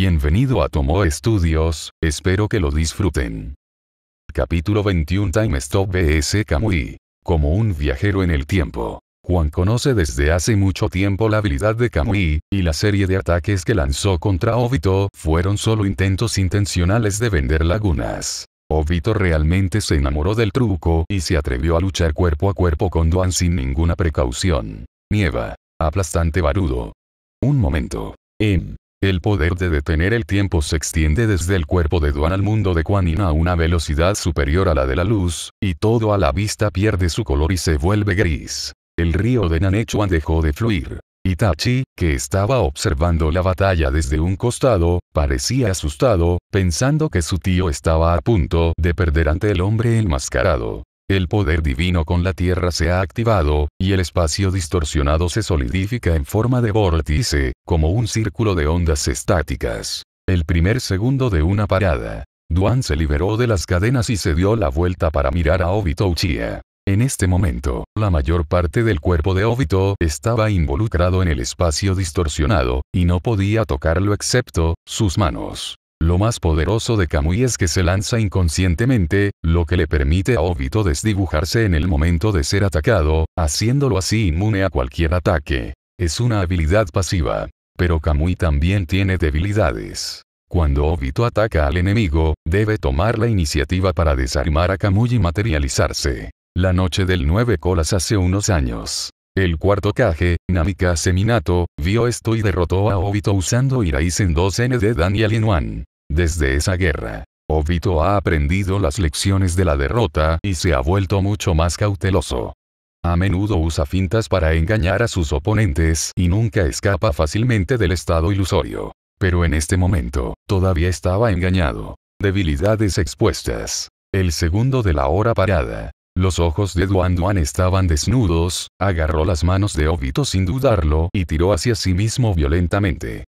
Bienvenido a Tomo Studios, espero que lo disfruten. Capítulo 21 Time Stop BS Kamui. Como un viajero en el tiempo. Juan conoce desde hace mucho tiempo la habilidad de Kamui, y la serie de ataques que lanzó contra Obito fueron solo intentos intencionales de vender lagunas. Obito realmente se enamoró del truco y se atrevió a luchar cuerpo a cuerpo con Duan sin ninguna precaución. Nieva. Aplastante barudo. Un momento. En em, el poder de detener el tiempo se extiende desde el cuerpo de Duan al mundo de Quanin a una velocidad superior a la de la luz, y todo a la vista pierde su color y se vuelve gris. El río de Nanechuan dejó de fluir. Itachi, que estaba observando la batalla desde un costado, parecía asustado, pensando que su tío estaba a punto de perder ante el hombre enmascarado. El poder divino con la Tierra se ha activado, y el espacio distorsionado se solidifica en forma de vórtice, como un círculo de ondas estáticas. El primer segundo de una parada. Duan se liberó de las cadenas y se dio la vuelta para mirar a Obito Uchiha. En este momento, la mayor parte del cuerpo de Obito estaba involucrado en el espacio distorsionado, y no podía tocarlo excepto, sus manos. Lo más poderoso de Kamui es que se lanza inconscientemente, lo que le permite a Obito desdibujarse en el momento de ser atacado, haciéndolo así inmune a cualquier ataque. Es una habilidad pasiva. Pero Kamui también tiene debilidades. Cuando Obito ataca al enemigo, debe tomar la iniciativa para desarmar a Kamui y materializarse. La noche del 9 colas hace unos años. El cuarto caje Namika Seminato, vio esto y derrotó a Obito usando Iraisen 2N de Daniel Inuan. Desde esa guerra, Obito ha aprendido las lecciones de la derrota y se ha vuelto mucho más cauteloso. A menudo usa fintas para engañar a sus oponentes y nunca escapa fácilmente del estado ilusorio. Pero en este momento, todavía estaba engañado. Debilidades expuestas. El segundo de la hora parada. Los ojos de Duan Duan estaban desnudos, agarró las manos de Obito sin dudarlo y tiró hacia sí mismo violentamente.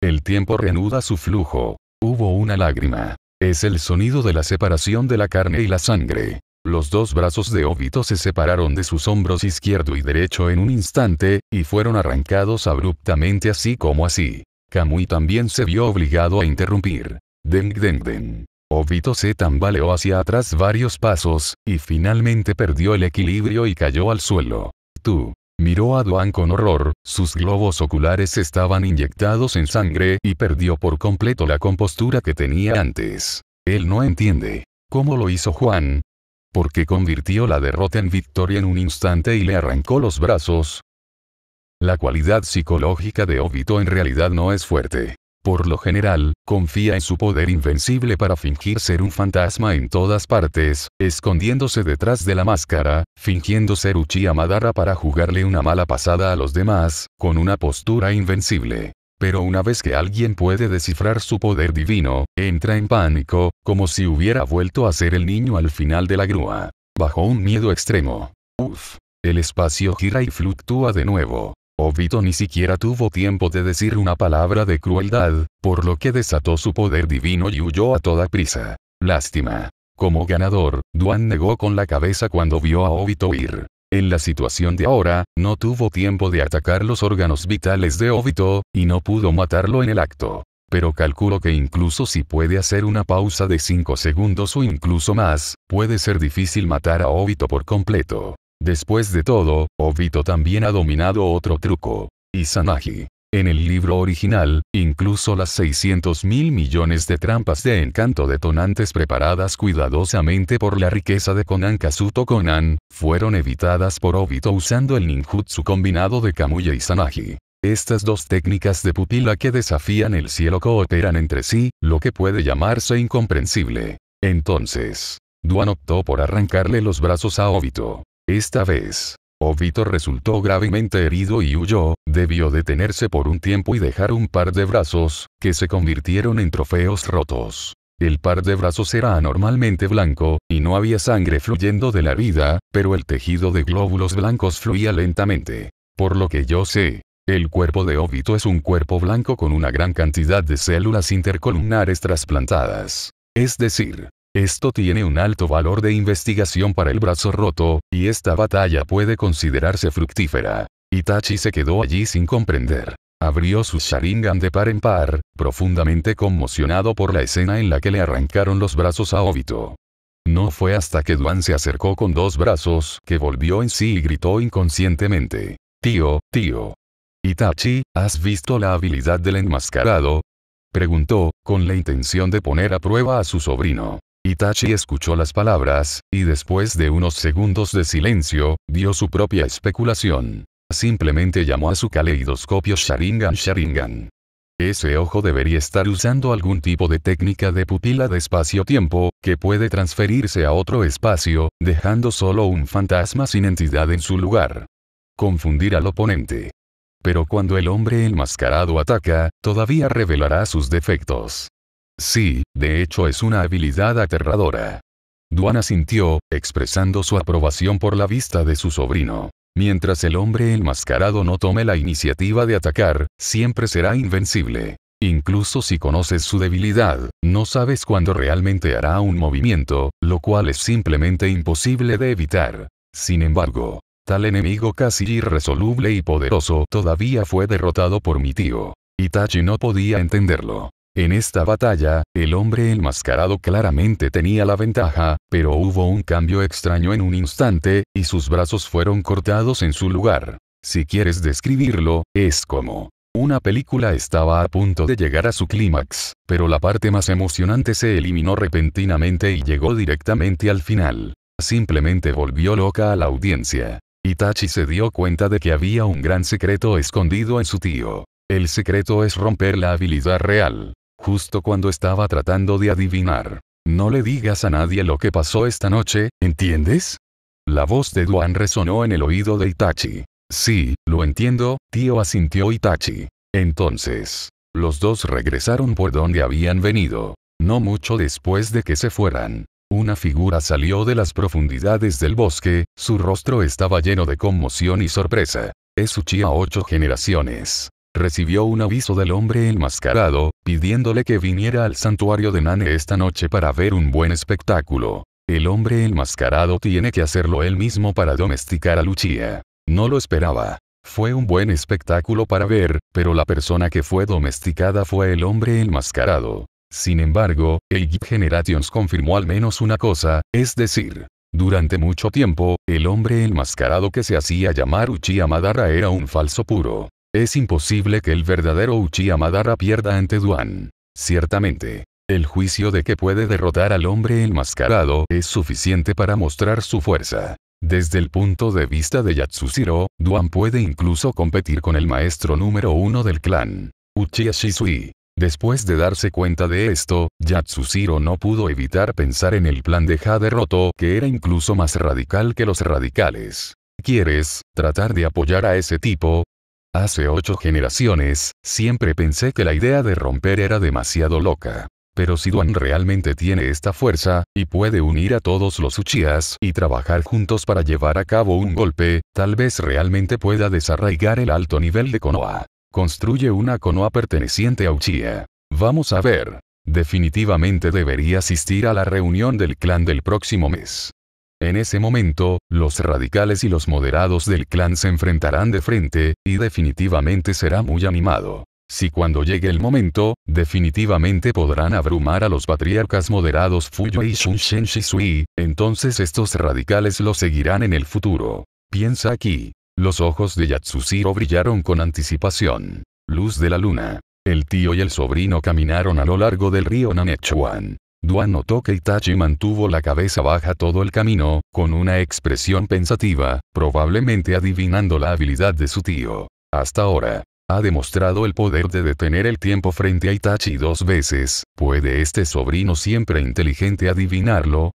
El tiempo reanuda su flujo. Hubo una lágrima. Es el sonido de la separación de la carne y la sangre. Los dos brazos de Obito se separaron de sus hombros izquierdo y derecho en un instante, y fueron arrancados abruptamente así como así. Kamui también se vio obligado a interrumpir. Deng deng Obito se tambaleó hacia atrás varios pasos, y finalmente perdió el equilibrio y cayó al suelo. Tú. Miró a Duan con horror, sus globos oculares estaban inyectados en sangre y perdió por completo la compostura que tenía antes. Él no entiende. ¿Cómo lo hizo Juan? Porque convirtió la derrota en victoria en un instante y le arrancó los brazos. La cualidad psicológica de Obito en realidad no es fuerte por lo general, confía en su poder invencible para fingir ser un fantasma en todas partes, escondiéndose detrás de la máscara, fingiendo ser Uchiha Madara para jugarle una mala pasada a los demás, con una postura invencible. Pero una vez que alguien puede descifrar su poder divino, entra en pánico, como si hubiera vuelto a ser el niño al final de la grúa. Bajo un miedo extremo. Uf. El espacio gira y fluctúa de nuevo. Obito ni siquiera tuvo tiempo de decir una palabra de crueldad, por lo que desató su poder divino y huyó a toda prisa. Lástima. Como ganador, Duan negó con la cabeza cuando vio a Obito ir. En la situación de ahora, no tuvo tiempo de atacar los órganos vitales de Obito, y no pudo matarlo en el acto. Pero calculo que incluso si puede hacer una pausa de 5 segundos o incluso más, puede ser difícil matar a Obito por completo. Después de todo, Obito también ha dominado otro truco. Izanagi. En el libro original, incluso las 600 mil millones de trampas de encanto detonantes preparadas cuidadosamente por la riqueza de Konan Kazuto Konan, fueron evitadas por Obito usando el ninjutsu combinado de Kamuya y Sanagi. Estas dos técnicas de pupila que desafían el cielo cooperan entre sí, lo que puede llamarse incomprensible. Entonces, Duan optó por arrancarle los brazos a Obito. Esta vez, Obito resultó gravemente herido y huyó, debió detenerse por un tiempo y dejar un par de brazos, que se convirtieron en trofeos rotos. El par de brazos era anormalmente blanco, y no había sangre fluyendo de la vida, pero el tejido de glóbulos blancos fluía lentamente. Por lo que yo sé, el cuerpo de Obito es un cuerpo blanco con una gran cantidad de células intercolumnares trasplantadas. Es decir, esto tiene un alto valor de investigación para el brazo roto, y esta batalla puede considerarse fructífera. Itachi se quedó allí sin comprender. Abrió su Sharingan de par en par, profundamente conmocionado por la escena en la que le arrancaron los brazos a Obito. No fue hasta que Duan se acercó con dos brazos que volvió en sí y gritó inconscientemente. Tío, tío. Itachi, ¿has visto la habilidad del enmascarado? Preguntó, con la intención de poner a prueba a su sobrino. Itachi escuchó las palabras, y después de unos segundos de silencio, dio su propia especulación. Simplemente llamó a su caleidoscopio Sharingan Sharingan. Ese ojo debería estar usando algún tipo de técnica de pupila de espacio-tiempo, que puede transferirse a otro espacio, dejando solo un fantasma sin entidad en su lugar. Confundir al oponente. Pero cuando el hombre enmascarado ataca, todavía revelará sus defectos. Sí, de hecho es una habilidad aterradora. Duana sintió, expresando su aprobación por la vista de su sobrino. Mientras el hombre enmascarado no tome la iniciativa de atacar, siempre será invencible. Incluso si conoces su debilidad, no sabes cuándo realmente hará un movimiento, lo cual es simplemente imposible de evitar. Sin embargo, tal enemigo casi irresoluble y poderoso todavía fue derrotado por mi tío. Itachi no podía entenderlo. En esta batalla, el hombre enmascarado claramente tenía la ventaja, pero hubo un cambio extraño en un instante, y sus brazos fueron cortados en su lugar. Si quieres describirlo, es como... Una película estaba a punto de llegar a su clímax, pero la parte más emocionante se eliminó repentinamente y llegó directamente al final. Simplemente volvió loca a la audiencia. Itachi se dio cuenta de que había un gran secreto escondido en su tío. El secreto es romper la habilidad real justo cuando estaba tratando de adivinar. No le digas a nadie lo que pasó esta noche, ¿entiendes? La voz de Duan resonó en el oído de Itachi. Sí, lo entiendo, tío asintió Itachi. Entonces, los dos regresaron por donde habían venido. No mucho después de que se fueran. Una figura salió de las profundidades del bosque, su rostro estaba lleno de conmoción y sorpresa. Es Uchiha ocho generaciones recibió un aviso del hombre enmascarado, pidiéndole que viniera al santuario de Nane esta noche para ver un buen espectáculo. El hombre enmascarado tiene que hacerlo él mismo para domesticar a Lucia. No lo esperaba. Fue un buen espectáculo para ver, pero la persona que fue domesticada fue el hombre enmascarado. Sin embargo, Egypt Generations confirmó al menos una cosa, es decir, durante mucho tiempo, el hombre enmascarado que se hacía llamar Uchiha Madara era un falso puro. Es imposible que el verdadero Uchiha Madara pierda ante Duan. Ciertamente. El juicio de que puede derrotar al hombre enmascarado es suficiente para mostrar su fuerza. Desde el punto de vista de Yatsushiro, Duan puede incluso competir con el maestro número uno del clan, Uchiha Shisui. Después de darse cuenta de esto, Yatsushiro no pudo evitar pensar en el plan de Jade que era incluso más radical que los radicales. ¿Quieres tratar de apoyar a ese tipo? Hace ocho generaciones, siempre pensé que la idea de romper era demasiado loca. Pero si Duan realmente tiene esta fuerza, y puede unir a todos los Uchías y trabajar juntos para llevar a cabo un golpe, tal vez realmente pueda desarraigar el alto nivel de Konoha. Construye una Konoha perteneciente a Uchiha. Vamos a ver. Definitivamente debería asistir a la reunión del clan del próximo mes. En ese momento, los radicales y los moderados del clan se enfrentarán de frente, y definitivamente será muy animado. Si cuando llegue el momento, definitivamente podrán abrumar a los patriarcas moderados Fuyo y Shun Shen sui entonces estos radicales lo seguirán en el futuro. Piensa aquí. Los ojos de Yatsushiro brillaron con anticipación. Luz de la luna. El tío y el sobrino caminaron a lo largo del río Nanechuan. Duan notó que Itachi mantuvo la cabeza baja todo el camino, con una expresión pensativa, probablemente adivinando la habilidad de su tío. Hasta ahora, ha demostrado el poder de detener el tiempo frente a Itachi dos veces, ¿puede este sobrino siempre inteligente adivinarlo?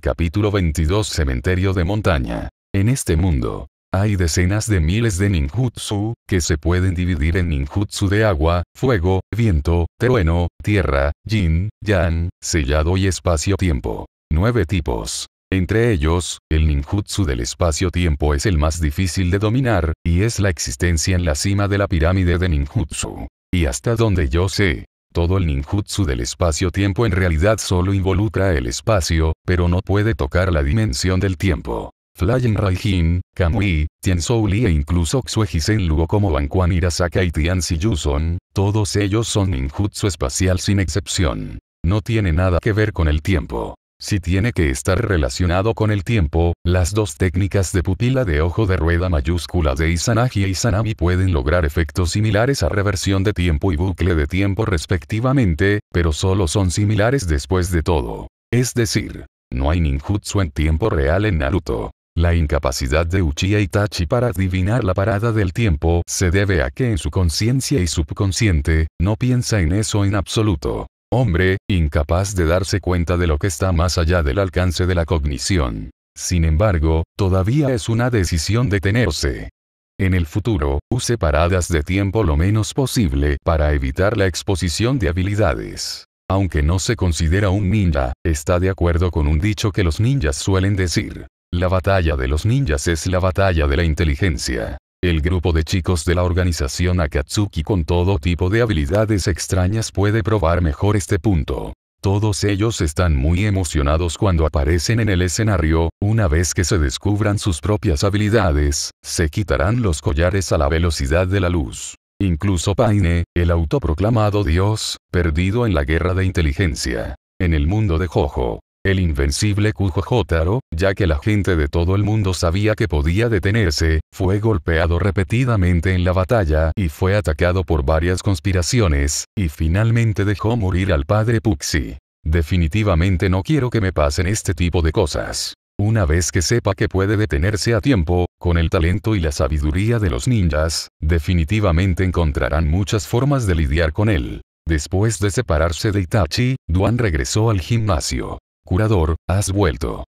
Capítulo 22 Cementerio de Montaña. En este mundo, hay decenas de miles de ninjutsu, que se pueden dividir en ninjutsu de agua, fuego, viento, trueno, tierra, yin, yang, sellado y espacio-tiempo. Nueve tipos. Entre ellos, el ninjutsu del espacio-tiempo es el más difícil de dominar, y es la existencia en la cima de la pirámide de ninjutsu. Y hasta donde yo sé, todo el ninjutsu del espacio-tiempo en realidad solo involucra el espacio, pero no puede tocar la dimensión del tiempo. Flying Raijin, Kamui, Tian Li e incluso Xuejisen Lugo como Banquan Irasaka y Tian Yuson, todos ellos son ninjutsu espacial sin excepción. No tiene nada que ver con el tiempo. Si tiene que estar relacionado con el tiempo, las dos técnicas de pupila de ojo de rueda mayúscula de Izanagi e Izanami pueden lograr efectos similares a reversión de tiempo y bucle de tiempo respectivamente, pero solo son similares después de todo. Es decir, no hay ninjutsu en tiempo real en Naruto. La incapacidad de Uchiha Itachi para adivinar la parada del tiempo se debe a que en su conciencia y subconsciente, no piensa en eso en absoluto. Hombre, incapaz de darse cuenta de lo que está más allá del alcance de la cognición. Sin embargo, todavía es una decisión detenerse. En el futuro, use paradas de tiempo lo menos posible para evitar la exposición de habilidades. Aunque no se considera un ninja, está de acuerdo con un dicho que los ninjas suelen decir. La batalla de los ninjas es la batalla de la inteligencia. El grupo de chicos de la organización Akatsuki con todo tipo de habilidades extrañas puede probar mejor este punto. Todos ellos están muy emocionados cuando aparecen en el escenario, una vez que se descubran sus propias habilidades, se quitarán los collares a la velocidad de la luz. Incluso Paine, el autoproclamado dios, perdido en la guerra de inteligencia. En el mundo de Jojo, el invencible Kujo Jotaro, ya que la gente de todo el mundo sabía que podía detenerse, fue golpeado repetidamente en la batalla y fue atacado por varias conspiraciones, y finalmente dejó morir al padre Puxi. Definitivamente no quiero que me pasen este tipo de cosas. Una vez que sepa que puede detenerse a tiempo, con el talento y la sabiduría de los ninjas, definitivamente encontrarán muchas formas de lidiar con él. Después de separarse de Itachi, Duan regresó al gimnasio. Curador, has vuelto.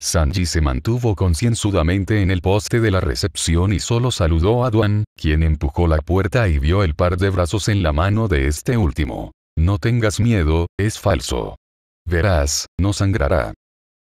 Sanji se mantuvo concienzudamente en el poste de la recepción y solo saludó a Duan, quien empujó la puerta y vio el par de brazos en la mano de este último. No tengas miedo, es falso. Verás, no sangrará.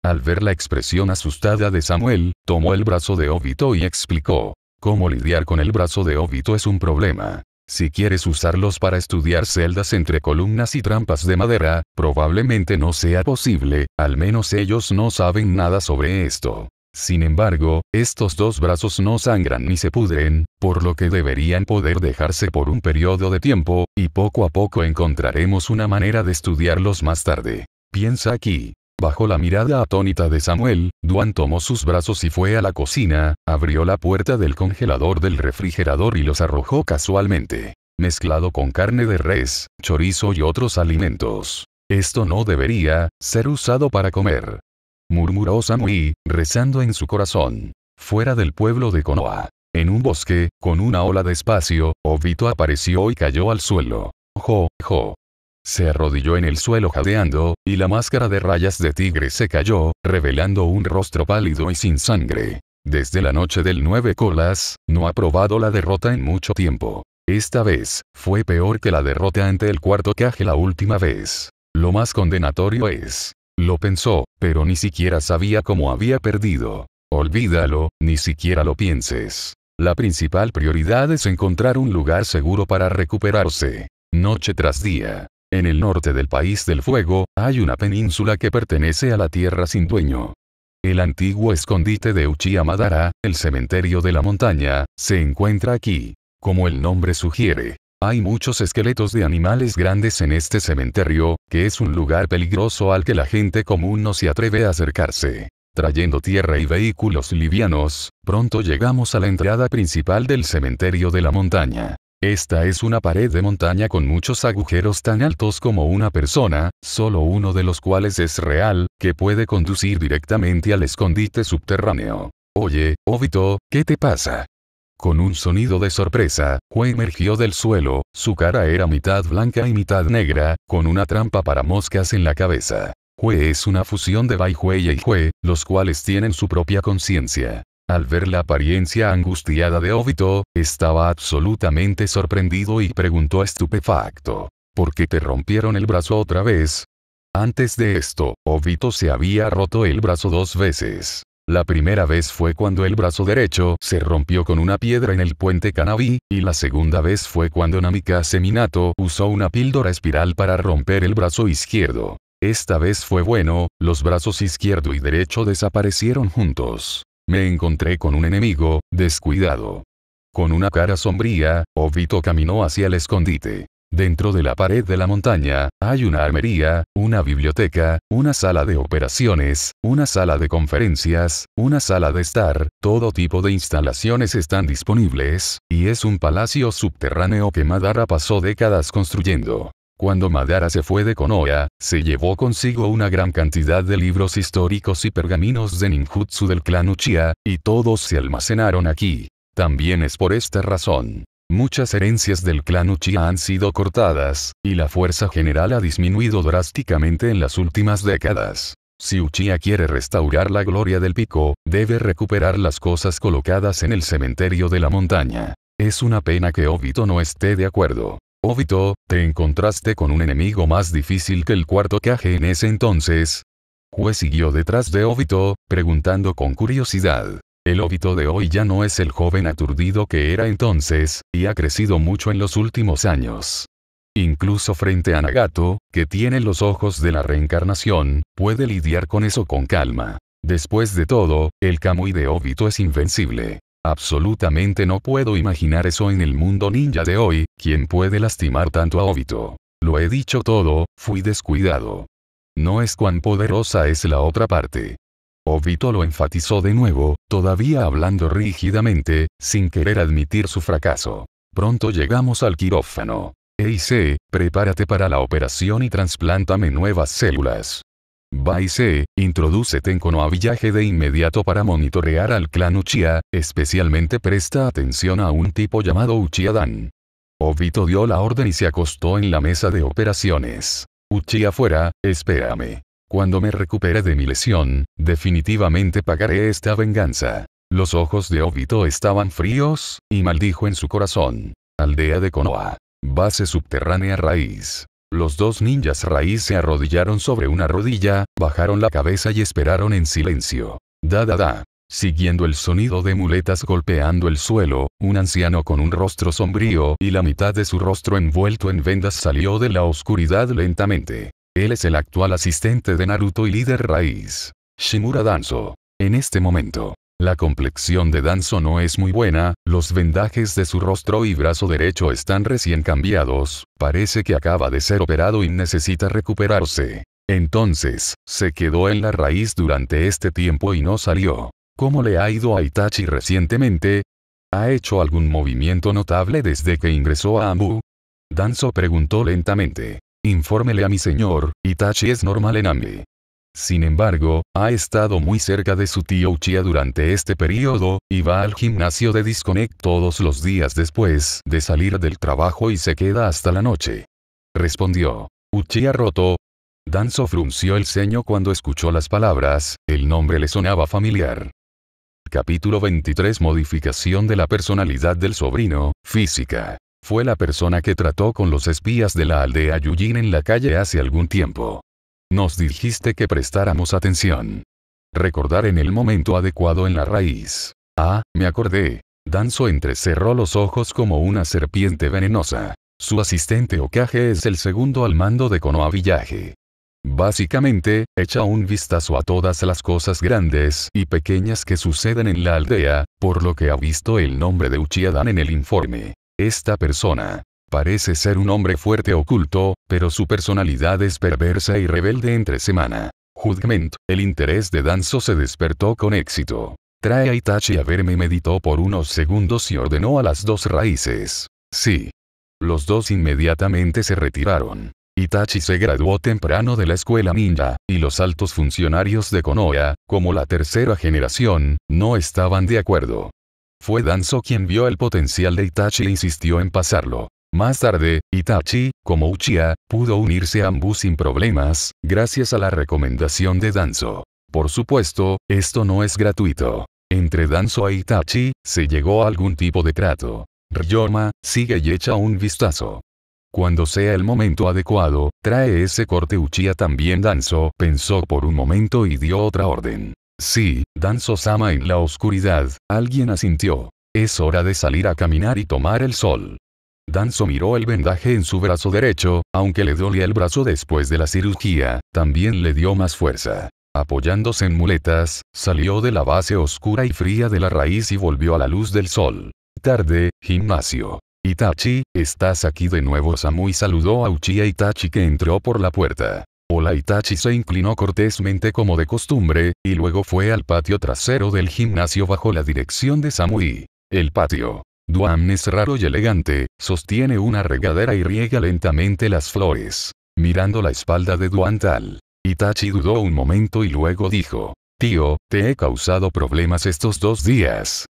Al ver la expresión asustada de Samuel, tomó el brazo de Obito y explicó. Cómo lidiar con el brazo de Obito es un problema. Si quieres usarlos para estudiar celdas entre columnas y trampas de madera, probablemente no sea posible, al menos ellos no saben nada sobre esto. Sin embargo, estos dos brazos no sangran ni se pudren, por lo que deberían poder dejarse por un periodo de tiempo, y poco a poco encontraremos una manera de estudiarlos más tarde. Piensa aquí. Bajo la mirada atónita de Samuel, Duan tomó sus brazos y fue a la cocina, abrió la puerta del congelador del refrigerador y los arrojó casualmente. Mezclado con carne de res, chorizo y otros alimentos. Esto no debería ser usado para comer. Murmuró Samui, rezando en su corazón. Fuera del pueblo de Konoa. En un bosque, con una ola de espacio, Obito apareció y cayó al suelo. Jo, jo. Se arrodilló en el suelo jadeando, y la máscara de rayas de tigre se cayó, revelando un rostro pálido y sin sangre. Desde la noche del 9 colas, no ha probado la derrota en mucho tiempo. Esta vez, fue peor que la derrota ante el cuarto caje la última vez. Lo más condenatorio es. Lo pensó, pero ni siquiera sabía cómo había perdido. Olvídalo, ni siquiera lo pienses. La principal prioridad es encontrar un lugar seguro para recuperarse. Noche tras día. En el norte del país del fuego, hay una península que pertenece a la tierra sin dueño. El antiguo escondite de Uchiha Madara, el cementerio de la montaña, se encuentra aquí. Como el nombre sugiere, hay muchos esqueletos de animales grandes en este cementerio, que es un lugar peligroso al que la gente común no se atreve a acercarse. Trayendo tierra y vehículos livianos, pronto llegamos a la entrada principal del cementerio de la montaña. Esta es una pared de montaña con muchos agujeros tan altos como una persona, solo uno de los cuales es real, que puede conducir directamente al escondite subterráneo. Oye, Obito, ¿qué te pasa? Con un sonido de sorpresa, Hue emergió del suelo, su cara era mitad blanca y mitad negra, con una trampa para moscas en la cabeza. Hue es una fusión de Bai Hue y Hue, los cuales tienen su propia conciencia. Al ver la apariencia angustiada de Obito, estaba absolutamente sorprendido y preguntó estupefacto. ¿Por qué te rompieron el brazo otra vez? Antes de esto, Obito se había roto el brazo dos veces. La primera vez fue cuando el brazo derecho se rompió con una piedra en el puente Kanabi, y la segunda vez fue cuando Namika Seminato usó una píldora espiral para romper el brazo izquierdo. Esta vez fue bueno, los brazos izquierdo y derecho desaparecieron juntos. Me encontré con un enemigo, descuidado. Con una cara sombría, Obito caminó hacia el escondite. Dentro de la pared de la montaña, hay una armería, una biblioteca, una sala de operaciones, una sala de conferencias, una sala de estar, todo tipo de instalaciones están disponibles, y es un palacio subterráneo que Madara pasó décadas construyendo. Cuando Madara se fue de Konoha, se llevó consigo una gran cantidad de libros históricos y pergaminos de ninjutsu del clan Uchiha, y todos se almacenaron aquí. También es por esta razón. Muchas herencias del clan Uchiha han sido cortadas, y la fuerza general ha disminuido drásticamente en las últimas décadas. Si Uchiha quiere restaurar la gloria del pico, debe recuperar las cosas colocadas en el cementerio de la montaña. Es una pena que Obito no esté de acuerdo. Obito, te encontraste con un enemigo más difícil que el cuarto Kage en ese entonces. Jue siguió detrás de Obito, preguntando con curiosidad. El Obito de hoy ya no es el joven aturdido que era entonces, y ha crecido mucho en los últimos años. Incluso frente a Nagato, que tiene los ojos de la reencarnación, puede lidiar con eso con calma. Después de todo, el Kamui de Obito es invencible. Absolutamente no puedo imaginar eso en el mundo ninja de hoy, quien puede lastimar tanto a Obito. Lo he dicho todo, fui descuidado. No es cuán poderosa es la otra parte. Obito lo enfatizó de nuevo, todavía hablando rígidamente, sin querer admitir su fracaso. Pronto llegamos al quirófano. Se, prepárate para la operación y trasplántame nuevas células. Va y introdúcete en Konoha Villaje de inmediato para monitorear al clan Uchiha, especialmente presta atención a un tipo llamado Uchiha Dan. Obito dio la orden y se acostó en la mesa de operaciones. Uchiha fuera, espérame. Cuando me recupere de mi lesión, definitivamente pagaré esta venganza. Los ojos de Obito estaban fríos, y maldijo en su corazón. Aldea de Konoha. Base subterránea raíz. Los dos ninjas raíz se arrodillaron sobre una rodilla, bajaron la cabeza y esperaron en silencio. Da da da. Siguiendo el sonido de muletas golpeando el suelo, un anciano con un rostro sombrío y la mitad de su rostro envuelto en vendas salió de la oscuridad lentamente. Él es el actual asistente de Naruto y líder raíz. Shimura Danzo. En este momento, la complexión de Danzo no es muy buena, los vendajes de su rostro y brazo derecho están recién cambiados, parece que acaba de ser operado y necesita recuperarse. Entonces, se quedó en la raíz durante este tiempo y no salió. ¿Cómo le ha ido a Itachi recientemente? ¿Ha hecho algún movimiento notable desde que ingresó a Ambu? Danzo preguntó lentamente. Infórmele a mi señor, Itachi es normal en Ami. Sin embargo, ha estado muy cerca de su tío Uchiha durante este periodo, y va al gimnasio de Disconnect todos los días después de salir del trabajo y se queda hasta la noche. Respondió. Uchiha roto. Danzo frunció el ceño cuando escuchó las palabras, el nombre le sonaba familiar. Capítulo 23 Modificación de la personalidad del sobrino, física. Fue la persona que trató con los espías de la aldea Yujin en la calle hace algún tiempo. Nos dijiste que prestáramos atención. Recordar en el momento adecuado en la raíz. Ah, me acordé. Danzo entrecerró los ojos como una serpiente venenosa. Su asistente Okage es el segundo al mando de Konoha Básicamente, echa un vistazo a todas las cosas grandes y pequeñas que suceden en la aldea, por lo que ha visto el nombre de Uchiha Dan en el informe. Esta persona, Parece ser un hombre fuerte oculto, pero su personalidad es perversa y rebelde entre semana. Judgment, el interés de Danzo se despertó con éxito. Trae a Itachi a verme meditó por unos segundos y ordenó a las dos raíces. Sí. Los dos inmediatamente se retiraron. Itachi se graduó temprano de la escuela ninja, y los altos funcionarios de Konoha, como la tercera generación, no estaban de acuerdo. Fue Danzo quien vio el potencial de Itachi e insistió en pasarlo. Más tarde, Itachi, como Uchiha, pudo unirse a Ambu sin problemas, gracias a la recomendación de Danzo. Por supuesto, esto no es gratuito. Entre Danzo e Itachi, se llegó a algún tipo de trato. Ryoma, sigue y echa un vistazo. Cuando sea el momento adecuado, trae ese corte Uchiha también Danzo, pensó por un momento y dio otra orden. Sí, Danzo-sama en la oscuridad, alguien asintió. Es hora de salir a caminar y tomar el sol. Danzo miró el vendaje en su brazo derecho, aunque le dolía el brazo después de la cirugía, también le dio más fuerza. Apoyándose en muletas, salió de la base oscura y fría de la raíz y volvió a la luz del sol. Tarde, gimnasio. Itachi, estás aquí de nuevo. Samui saludó a Uchiha Itachi que entró por la puerta. Hola Itachi se inclinó cortésmente como de costumbre, y luego fue al patio trasero del gimnasio bajo la dirección de Samui. El patio. Duan es raro y elegante, sostiene una regadera y riega lentamente las flores. Mirando la espalda de Duan Tal. Itachi dudó un momento y luego dijo. Tío, te he causado problemas estos dos días.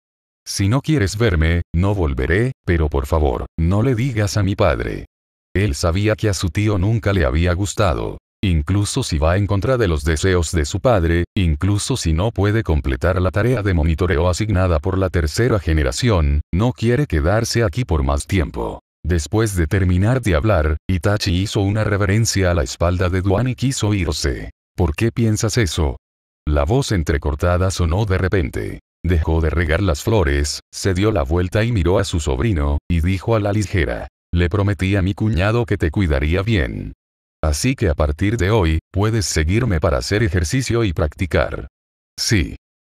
Si no quieres verme, no volveré, pero por favor, no le digas a mi padre. Él sabía que a su tío nunca le había gustado incluso si va en contra de los deseos de su padre, incluso si no puede completar la tarea de monitoreo asignada por la tercera generación, no quiere quedarse aquí por más tiempo. Después de terminar de hablar, Itachi hizo una reverencia a la espalda de Duan y quiso irse. ¿Por qué piensas eso? La voz entrecortada sonó de repente. Dejó de regar las flores, se dio la vuelta y miró a su sobrino, y dijo a la ligera. Le prometí a mi cuñado que te cuidaría bien. Así que a partir de hoy, puedes seguirme para hacer ejercicio y practicar. Sí.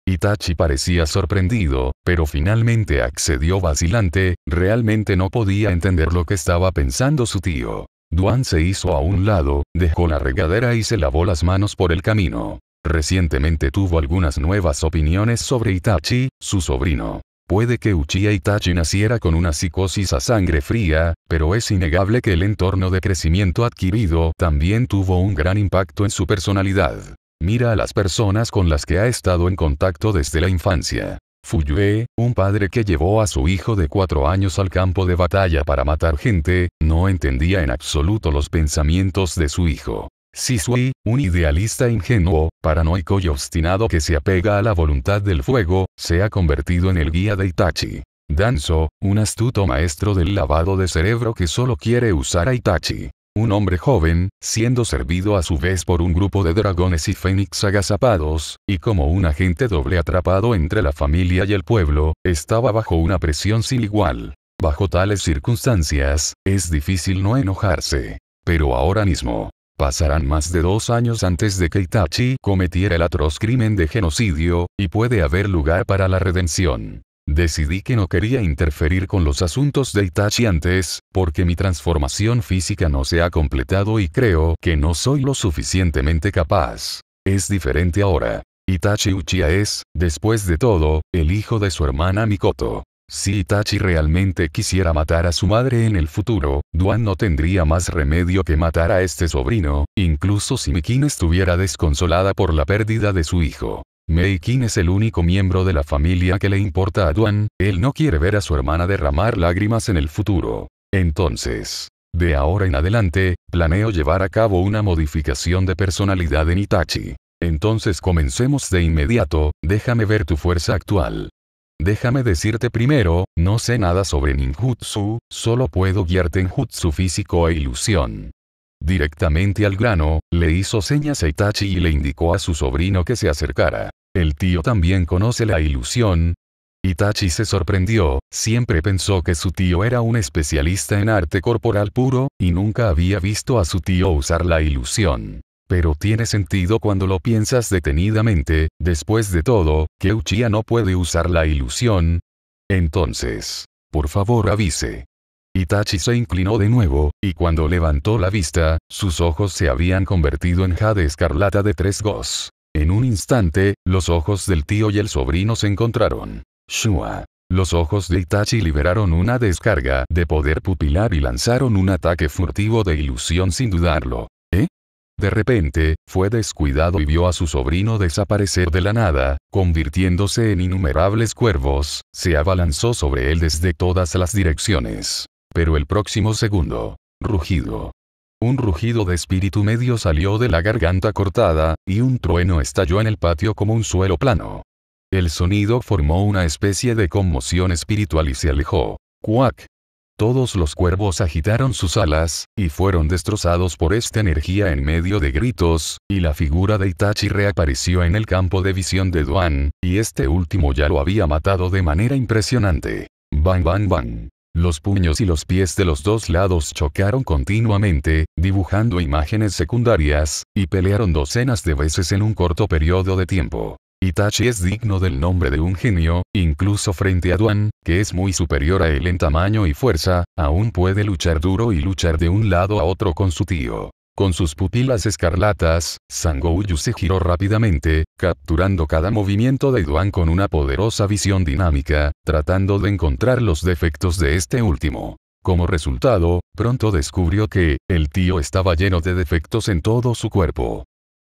Itachi parecía sorprendido, pero finalmente accedió vacilante, realmente no podía entender lo que estaba pensando su tío. Duan se hizo a un lado, dejó la regadera y se lavó las manos por el camino. Recientemente tuvo algunas nuevas opiniones sobre Itachi, su sobrino. Puede que Uchiha Itachi naciera con una psicosis a sangre fría, pero es innegable que el entorno de crecimiento adquirido también tuvo un gran impacto en su personalidad. Mira a las personas con las que ha estado en contacto desde la infancia. Fuyue, un padre que llevó a su hijo de cuatro años al campo de batalla para matar gente, no entendía en absoluto los pensamientos de su hijo. Sisui, un idealista ingenuo, paranoico y obstinado que se apega a la voluntad del fuego, se ha convertido en el guía de Itachi. Danzo, un astuto maestro del lavado de cerebro que solo quiere usar a Itachi. Un hombre joven, siendo servido a su vez por un grupo de dragones y fénix agazapados, y como un agente doble atrapado entre la familia y el pueblo, estaba bajo una presión sin igual. Bajo tales circunstancias, es difícil no enojarse. Pero ahora mismo, Pasarán más de dos años antes de que Itachi cometiera el atroz crimen de genocidio, y puede haber lugar para la redención. Decidí que no quería interferir con los asuntos de Itachi antes, porque mi transformación física no se ha completado y creo que no soy lo suficientemente capaz. Es diferente ahora. Itachi Uchiha es, después de todo, el hijo de su hermana Mikoto. Si Itachi realmente quisiera matar a su madre en el futuro, Duan no tendría más remedio que matar a este sobrino, incluso si Mikin estuviera desconsolada por la pérdida de su hijo. Meikin es el único miembro de la familia que le importa a Duan, él no quiere ver a su hermana derramar lágrimas en el futuro. Entonces, de ahora en adelante, planeo llevar a cabo una modificación de personalidad en Itachi. Entonces comencemos de inmediato, déjame ver tu fuerza actual. Déjame decirte primero, no sé nada sobre ninjutsu, solo puedo guiarte en jutsu físico e ilusión. Directamente al grano, le hizo señas a Itachi y le indicó a su sobrino que se acercara. El tío también conoce la ilusión. Itachi se sorprendió, siempre pensó que su tío era un especialista en arte corporal puro, y nunca había visto a su tío usar la ilusión. Pero tiene sentido cuando lo piensas detenidamente, después de todo, que Uchiha no puede usar la ilusión. Entonces, por favor avise. Itachi se inclinó de nuevo, y cuando levantó la vista, sus ojos se habían convertido en jade escarlata de tres gos. En un instante, los ojos del tío y el sobrino se encontraron. Shua. Los ojos de Itachi liberaron una descarga de poder pupilar y lanzaron un ataque furtivo de ilusión sin dudarlo. De repente, fue descuidado y vio a su sobrino desaparecer de la nada, convirtiéndose en innumerables cuervos, se abalanzó sobre él desde todas las direcciones. Pero el próximo segundo, rugido. Un rugido de espíritu medio salió de la garganta cortada, y un trueno estalló en el patio como un suelo plano. El sonido formó una especie de conmoción espiritual y se alejó. Cuac, todos los cuervos agitaron sus alas, y fueron destrozados por esta energía en medio de gritos, y la figura de Itachi reapareció en el campo de visión de Duan, y este último ya lo había matado de manera impresionante. Bang bang bang. Los puños y los pies de los dos lados chocaron continuamente, dibujando imágenes secundarias, y pelearon docenas de veces en un corto periodo de tiempo. Hitachi es digno del nombre de un genio, incluso frente a Duan, que es muy superior a él en tamaño y fuerza, aún puede luchar duro y luchar de un lado a otro con su tío. Con sus pupilas escarlatas, Sangouyu se giró rápidamente, capturando cada movimiento de Duan con una poderosa visión dinámica, tratando de encontrar los defectos de este último. Como resultado, pronto descubrió que, el tío estaba lleno de defectos en todo su cuerpo.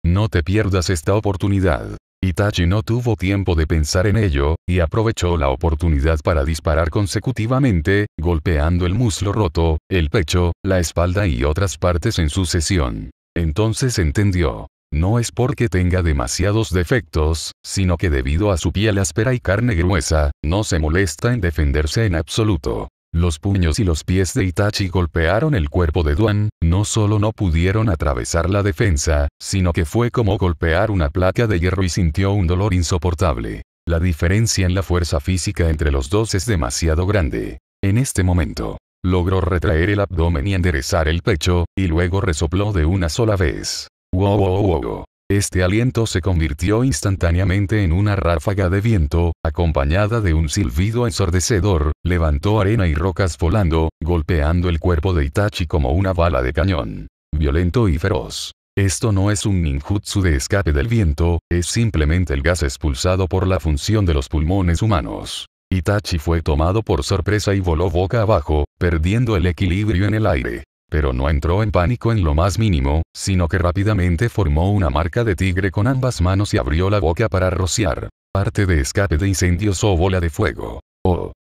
No te pierdas esta oportunidad. Itachi no tuvo tiempo de pensar en ello, y aprovechó la oportunidad para disparar consecutivamente, golpeando el muslo roto, el pecho, la espalda y otras partes en sucesión. Entonces entendió. No es porque tenga demasiados defectos, sino que debido a su piel áspera y carne gruesa, no se molesta en defenderse en absoluto. Los puños y los pies de Itachi golpearon el cuerpo de Duan, no solo no pudieron atravesar la defensa, sino que fue como golpear una placa de hierro y sintió un dolor insoportable. La diferencia en la fuerza física entre los dos es demasiado grande. En este momento, logró retraer el abdomen y enderezar el pecho, y luego resopló de una sola vez. Wow, wow, wow. Este aliento se convirtió instantáneamente en una ráfaga de viento, acompañada de un silbido ensordecedor, levantó arena y rocas volando, golpeando el cuerpo de Itachi como una bala de cañón. Violento y feroz. Esto no es un ninjutsu de escape del viento, es simplemente el gas expulsado por la función de los pulmones humanos. Itachi fue tomado por sorpresa y voló boca abajo, perdiendo el equilibrio en el aire pero no entró en pánico en lo más mínimo, sino que rápidamente formó una marca de tigre con ambas manos y abrió la boca para rociar. Parte de escape de incendios o bola de fuego. Oh.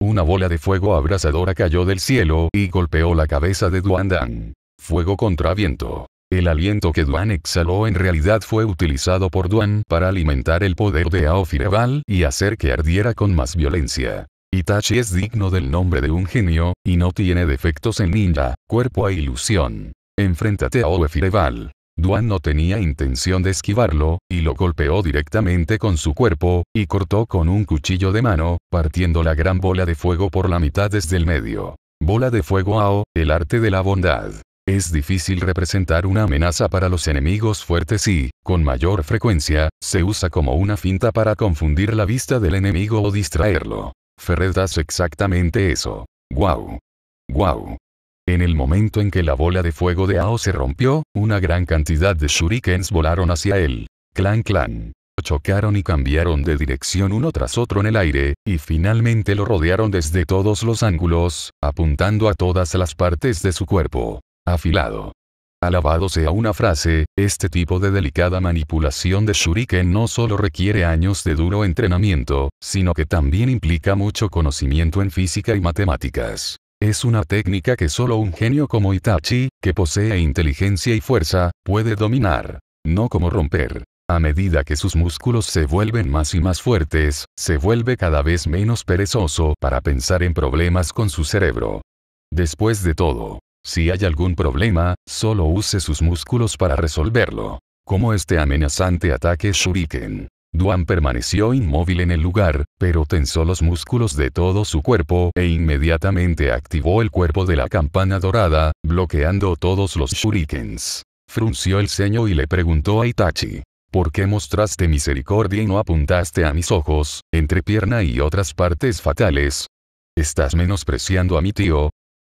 Una bola de fuego abrasadora cayó del cielo y golpeó la cabeza de Duan Dan. Fuego contra viento. El aliento que Duan exhaló en realidad fue utilizado por Duan para alimentar el poder de Fireval y hacer que ardiera con más violencia. Itachi es digno del nombre de un genio, y no tiene defectos en ninja, cuerpo a e ilusión. Enfréntate a Oefireval. Duan no tenía intención de esquivarlo, y lo golpeó directamente con su cuerpo, y cortó con un cuchillo de mano, partiendo la gran bola de fuego por la mitad desde el medio. Bola de fuego Ao, el arte de la bondad. Es difícil representar una amenaza para los enemigos fuertes y, con mayor frecuencia, se usa como una finta para confundir la vista del enemigo o distraerlo. Ferret exactamente eso. ¡Guau! ¡Guau! En el momento en que la bola de fuego de Ao se rompió, una gran cantidad de shurikens volaron hacia él. Clan clan. Chocaron y cambiaron de dirección uno tras otro en el aire, y finalmente lo rodearon desde todos los ángulos, apuntando a todas las partes de su cuerpo. Afilado. Alabado sea una frase, este tipo de delicada manipulación de shuriken no solo requiere años de duro entrenamiento, sino que también implica mucho conocimiento en física y matemáticas. Es una técnica que solo un genio como Itachi, que posee inteligencia y fuerza, puede dominar. No como romper. A medida que sus músculos se vuelven más y más fuertes, se vuelve cada vez menos perezoso para pensar en problemas con su cerebro. Después de todo, si hay algún problema, solo use sus músculos para resolverlo. Como este amenazante ataque shuriken. Duan permaneció inmóvil en el lugar, pero tensó los músculos de todo su cuerpo e inmediatamente activó el cuerpo de la campana dorada, bloqueando todos los shurikens. Frunció el ceño y le preguntó a Itachi. ¿Por qué mostraste misericordia y no apuntaste a mis ojos, entre pierna y otras partes fatales? Estás menospreciando a mi tío,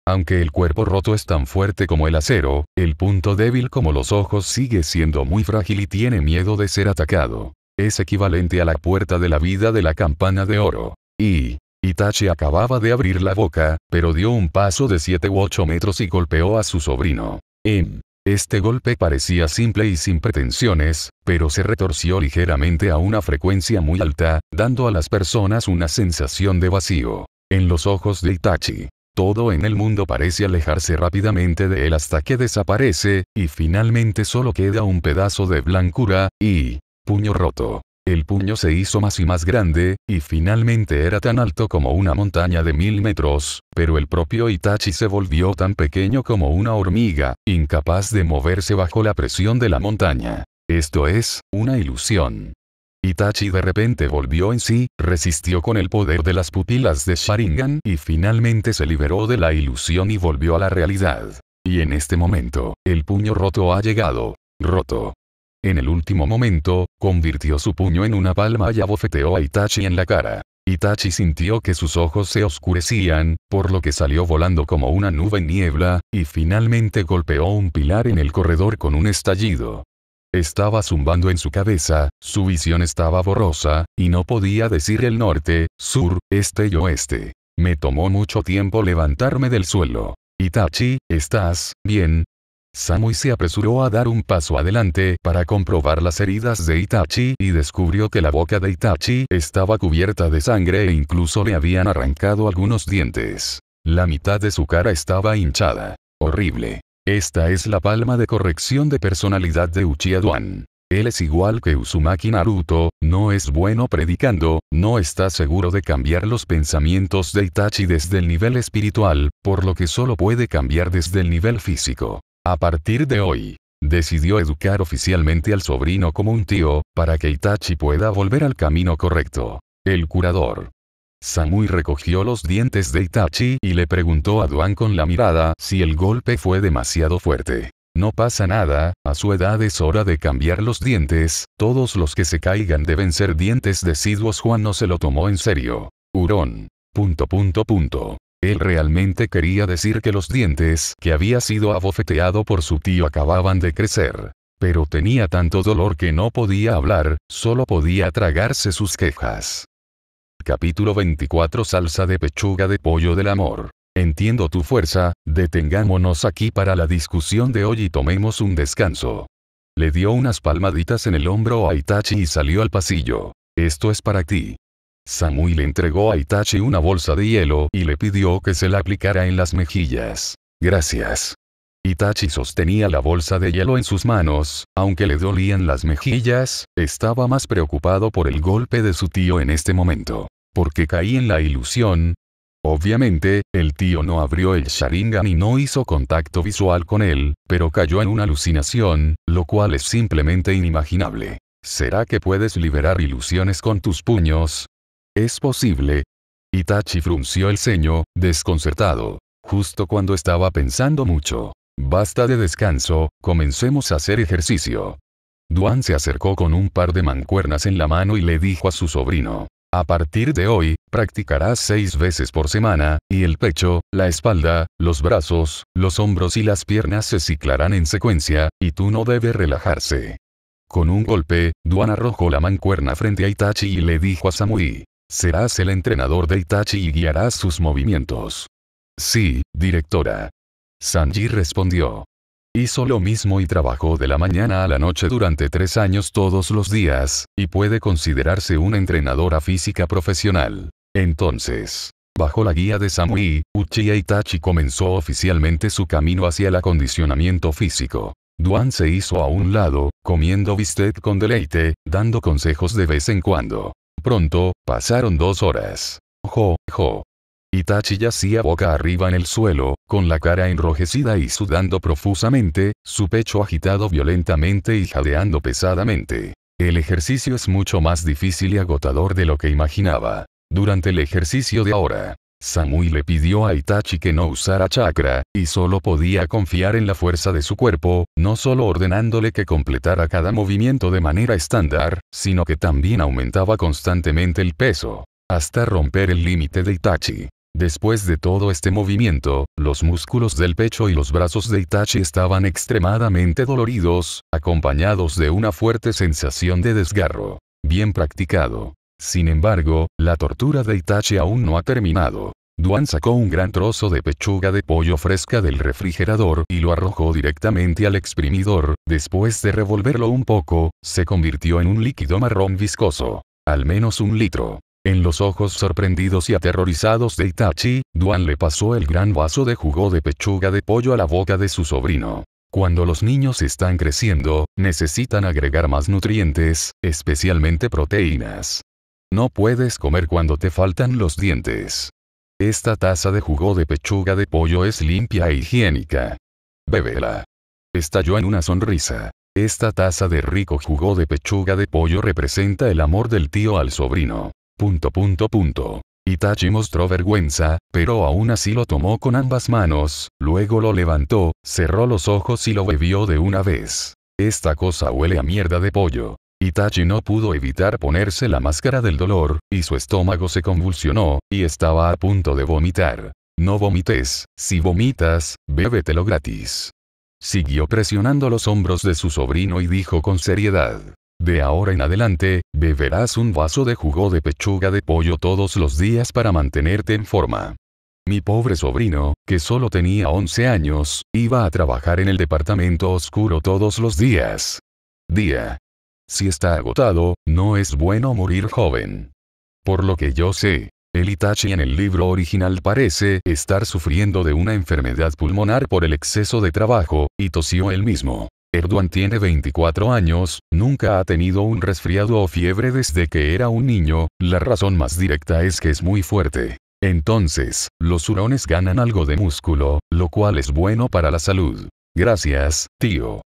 aunque el cuerpo roto es tan fuerte como el acero, el punto débil como los ojos sigue siendo muy frágil y tiene miedo de ser atacado. Es equivalente a la puerta de la vida de la campana de oro. Y, Itachi acababa de abrir la boca, pero dio un paso de 7 u 8 metros y golpeó a su sobrino. En em, este golpe parecía simple y sin pretensiones, pero se retorció ligeramente a una frecuencia muy alta, dando a las personas una sensación de vacío en los ojos de Itachi todo en el mundo parece alejarse rápidamente de él hasta que desaparece, y finalmente solo queda un pedazo de blancura, y... puño roto. El puño se hizo más y más grande, y finalmente era tan alto como una montaña de mil metros, pero el propio Itachi se volvió tan pequeño como una hormiga, incapaz de moverse bajo la presión de la montaña. Esto es, una ilusión. Itachi de repente volvió en sí, resistió con el poder de las pupilas de Sharingan y finalmente se liberó de la ilusión y volvió a la realidad. Y en este momento, el puño roto ha llegado. Roto. En el último momento, convirtió su puño en una palma y abofeteó a Itachi en la cara. Itachi sintió que sus ojos se oscurecían, por lo que salió volando como una nube en niebla, y finalmente golpeó un pilar en el corredor con un estallido. Estaba zumbando en su cabeza, su visión estaba borrosa, y no podía decir el norte, sur, este y oeste. Me tomó mucho tiempo levantarme del suelo. Itachi, ¿estás bien? Samui se apresuró a dar un paso adelante para comprobar las heridas de Itachi y descubrió que la boca de Itachi estaba cubierta de sangre e incluso le habían arrancado algunos dientes. La mitad de su cara estaba hinchada. Horrible. Esta es la palma de corrección de personalidad de Uchiha Duan. Él es igual que Uzumaki Naruto, no es bueno predicando, no está seguro de cambiar los pensamientos de Itachi desde el nivel espiritual, por lo que solo puede cambiar desde el nivel físico. A partir de hoy, decidió educar oficialmente al sobrino como un tío, para que Itachi pueda volver al camino correcto. El curador. Samui recogió los dientes de Itachi y le preguntó a Duan con la mirada si el golpe fue demasiado fuerte. No pasa nada, a su edad es hora de cambiar los dientes, todos los que se caigan deben ser dientes deciduos. Juan no se lo tomó en serio. Hurón. Punto punto punto. Él realmente quería decir que los dientes que había sido abofeteado por su tío acababan de crecer. Pero tenía tanto dolor que no podía hablar, solo podía tragarse sus quejas. Capítulo 24 Salsa de pechuga de pollo del amor. Entiendo tu fuerza, detengámonos aquí para la discusión de hoy y tomemos un descanso. Le dio unas palmaditas en el hombro a Itachi y salió al pasillo. Esto es para ti. Samui le entregó a Itachi una bolsa de hielo y le pidió que se la aplicara en las mejillas. Gracias. Itachi sostenía la bolsa de hielo en sus manos, aunque le dolían las mejillas, estaba más preocupado por el golpe de su tío en este momento. Porque caí en la ilusión. Obviamente, el tío no abrió el Sharingan y no hizo contacto visual con él, pero cayó en una alucinación, lo cual es simplemente inimaginable. ¿Será que puedes liberar ilusiones con tus puños? Es posible. Itachi frunció el ceño, desconcertado. Justo cuando estaba pensando mucho, Basta de descanso, comencemos a hacer ejercicio. Duan se acercó con un par de mancuernas en la mano y le dijo a su sobrino. A partir de hoy, practicarás seis veces por semana, y el pecho, la espalda, los brazos, los hombros y las piernas se ciclarán en secuencia, y tú no debes relajarse. Con un golpe, Duan arrojó la mancuerna frente a Itachi y le dijo a Samui. Serás el entrenador de Itachi y guiarás sus movimientos. Sí, directora. Sanji respondió. Hizo lo mismo y trabajó de la mañana a la noche durante tres años todos los días, y puede considerarse una entrenadora física profesional. Entonces, bajo la guía de Samui, Uchiha Itachi comenzó oficialmente su camino hacia el acondicionamiento físico. Duan se hizo a un lado, comiendo bistec con deleite, dando consejos de vez en cuando. Pronto, pasaron dos horas. Jo, jo, Itachi yacía boca arriba en el suelo, con la cara enrojecida y sudando profusamente, su pecho agitado violentamente y jadeando pesadamente. El ejercicio es mucho más difícil y agotador de lo que imaginaba. Durante el ejercicio de ahora, Samui le pidió a Itachi que no usara chakra, y solo podía confiar en la fuerza de su cuerpo, no solo ordenándole que completara cada movimiento de manera estándar, sino que también aumentaba constantemente el peso, hasta romper el límite de Itachi. Después de todo este movimiento, los músculos del pecho y los brazos de Itachi estaban extremadamente doloridos, acompañados de una fuerte sensación de desgarro. Bien practicado. Sin embargo, la tortura de Itachi aún no ha terminado. Duan sacó un gran trozo de pechuga de pollo fresca del refrigerador y lo arrojó directamente al exprimidor, después de revolverlo un poco, se convirtió en un líquido marrón viscoso. Al menos un litro. En los ojos sorprendidos y aterrorizados de Itachi, Duan le pasó el gran vaso de jugo de pechuga de pollo a la boca de su sobrino. Cuando los niños están creciendo, necesitan agregar más nutrientes, especialmente proteínas. No puedes comer cuando te faltan los dientes. Esta taza de jugo de pechuga de pollo es limpia e higiénica. Bébela. Estalló en una sonrisa. Esta taza de rico jugo de pechuga de pollo representa el amor del tío al sobrino. Punto punto punto. Itachi mostró vergüenza, pero aún así lo tomó con ambas manos, luego lo levantó, cerró los ojos y lo bebió de una vez. Esta cosa huele a mierda de pollo. Itachi no pudo evitar ponerse la máscara del dolor, y su estómago se convulsionó, y estaba a punto de vomitar. No vomites, si vomitas, bébetelo gratis. Siguió presionando los hombros de su sobrino y dijo con seriedad. De ahora en adelante, beberás un vaso de jugo de pechuga de pollo todos los días para mantenerte en forma. Mi pobre sobrino, que solo tenía 11 años, iba a trabajar en el departamento oscuro todos los días. Día. Si está agotado, no es bueno morir joven. Por lo que yo sé, el Itachi en el libro original parece estar sufriendo de una enfermedad pulmonar por el exceso de trabajo, y tosió él mismo. Erdogan tiene 24 años, nunca ha tenido un resfriado o fiebre desde que era un niño, la razón más directa es que es muy fuerte. Entonces, los hurones ganan algo de músculo, lo cual es bueno para la salud. Gracias, tío.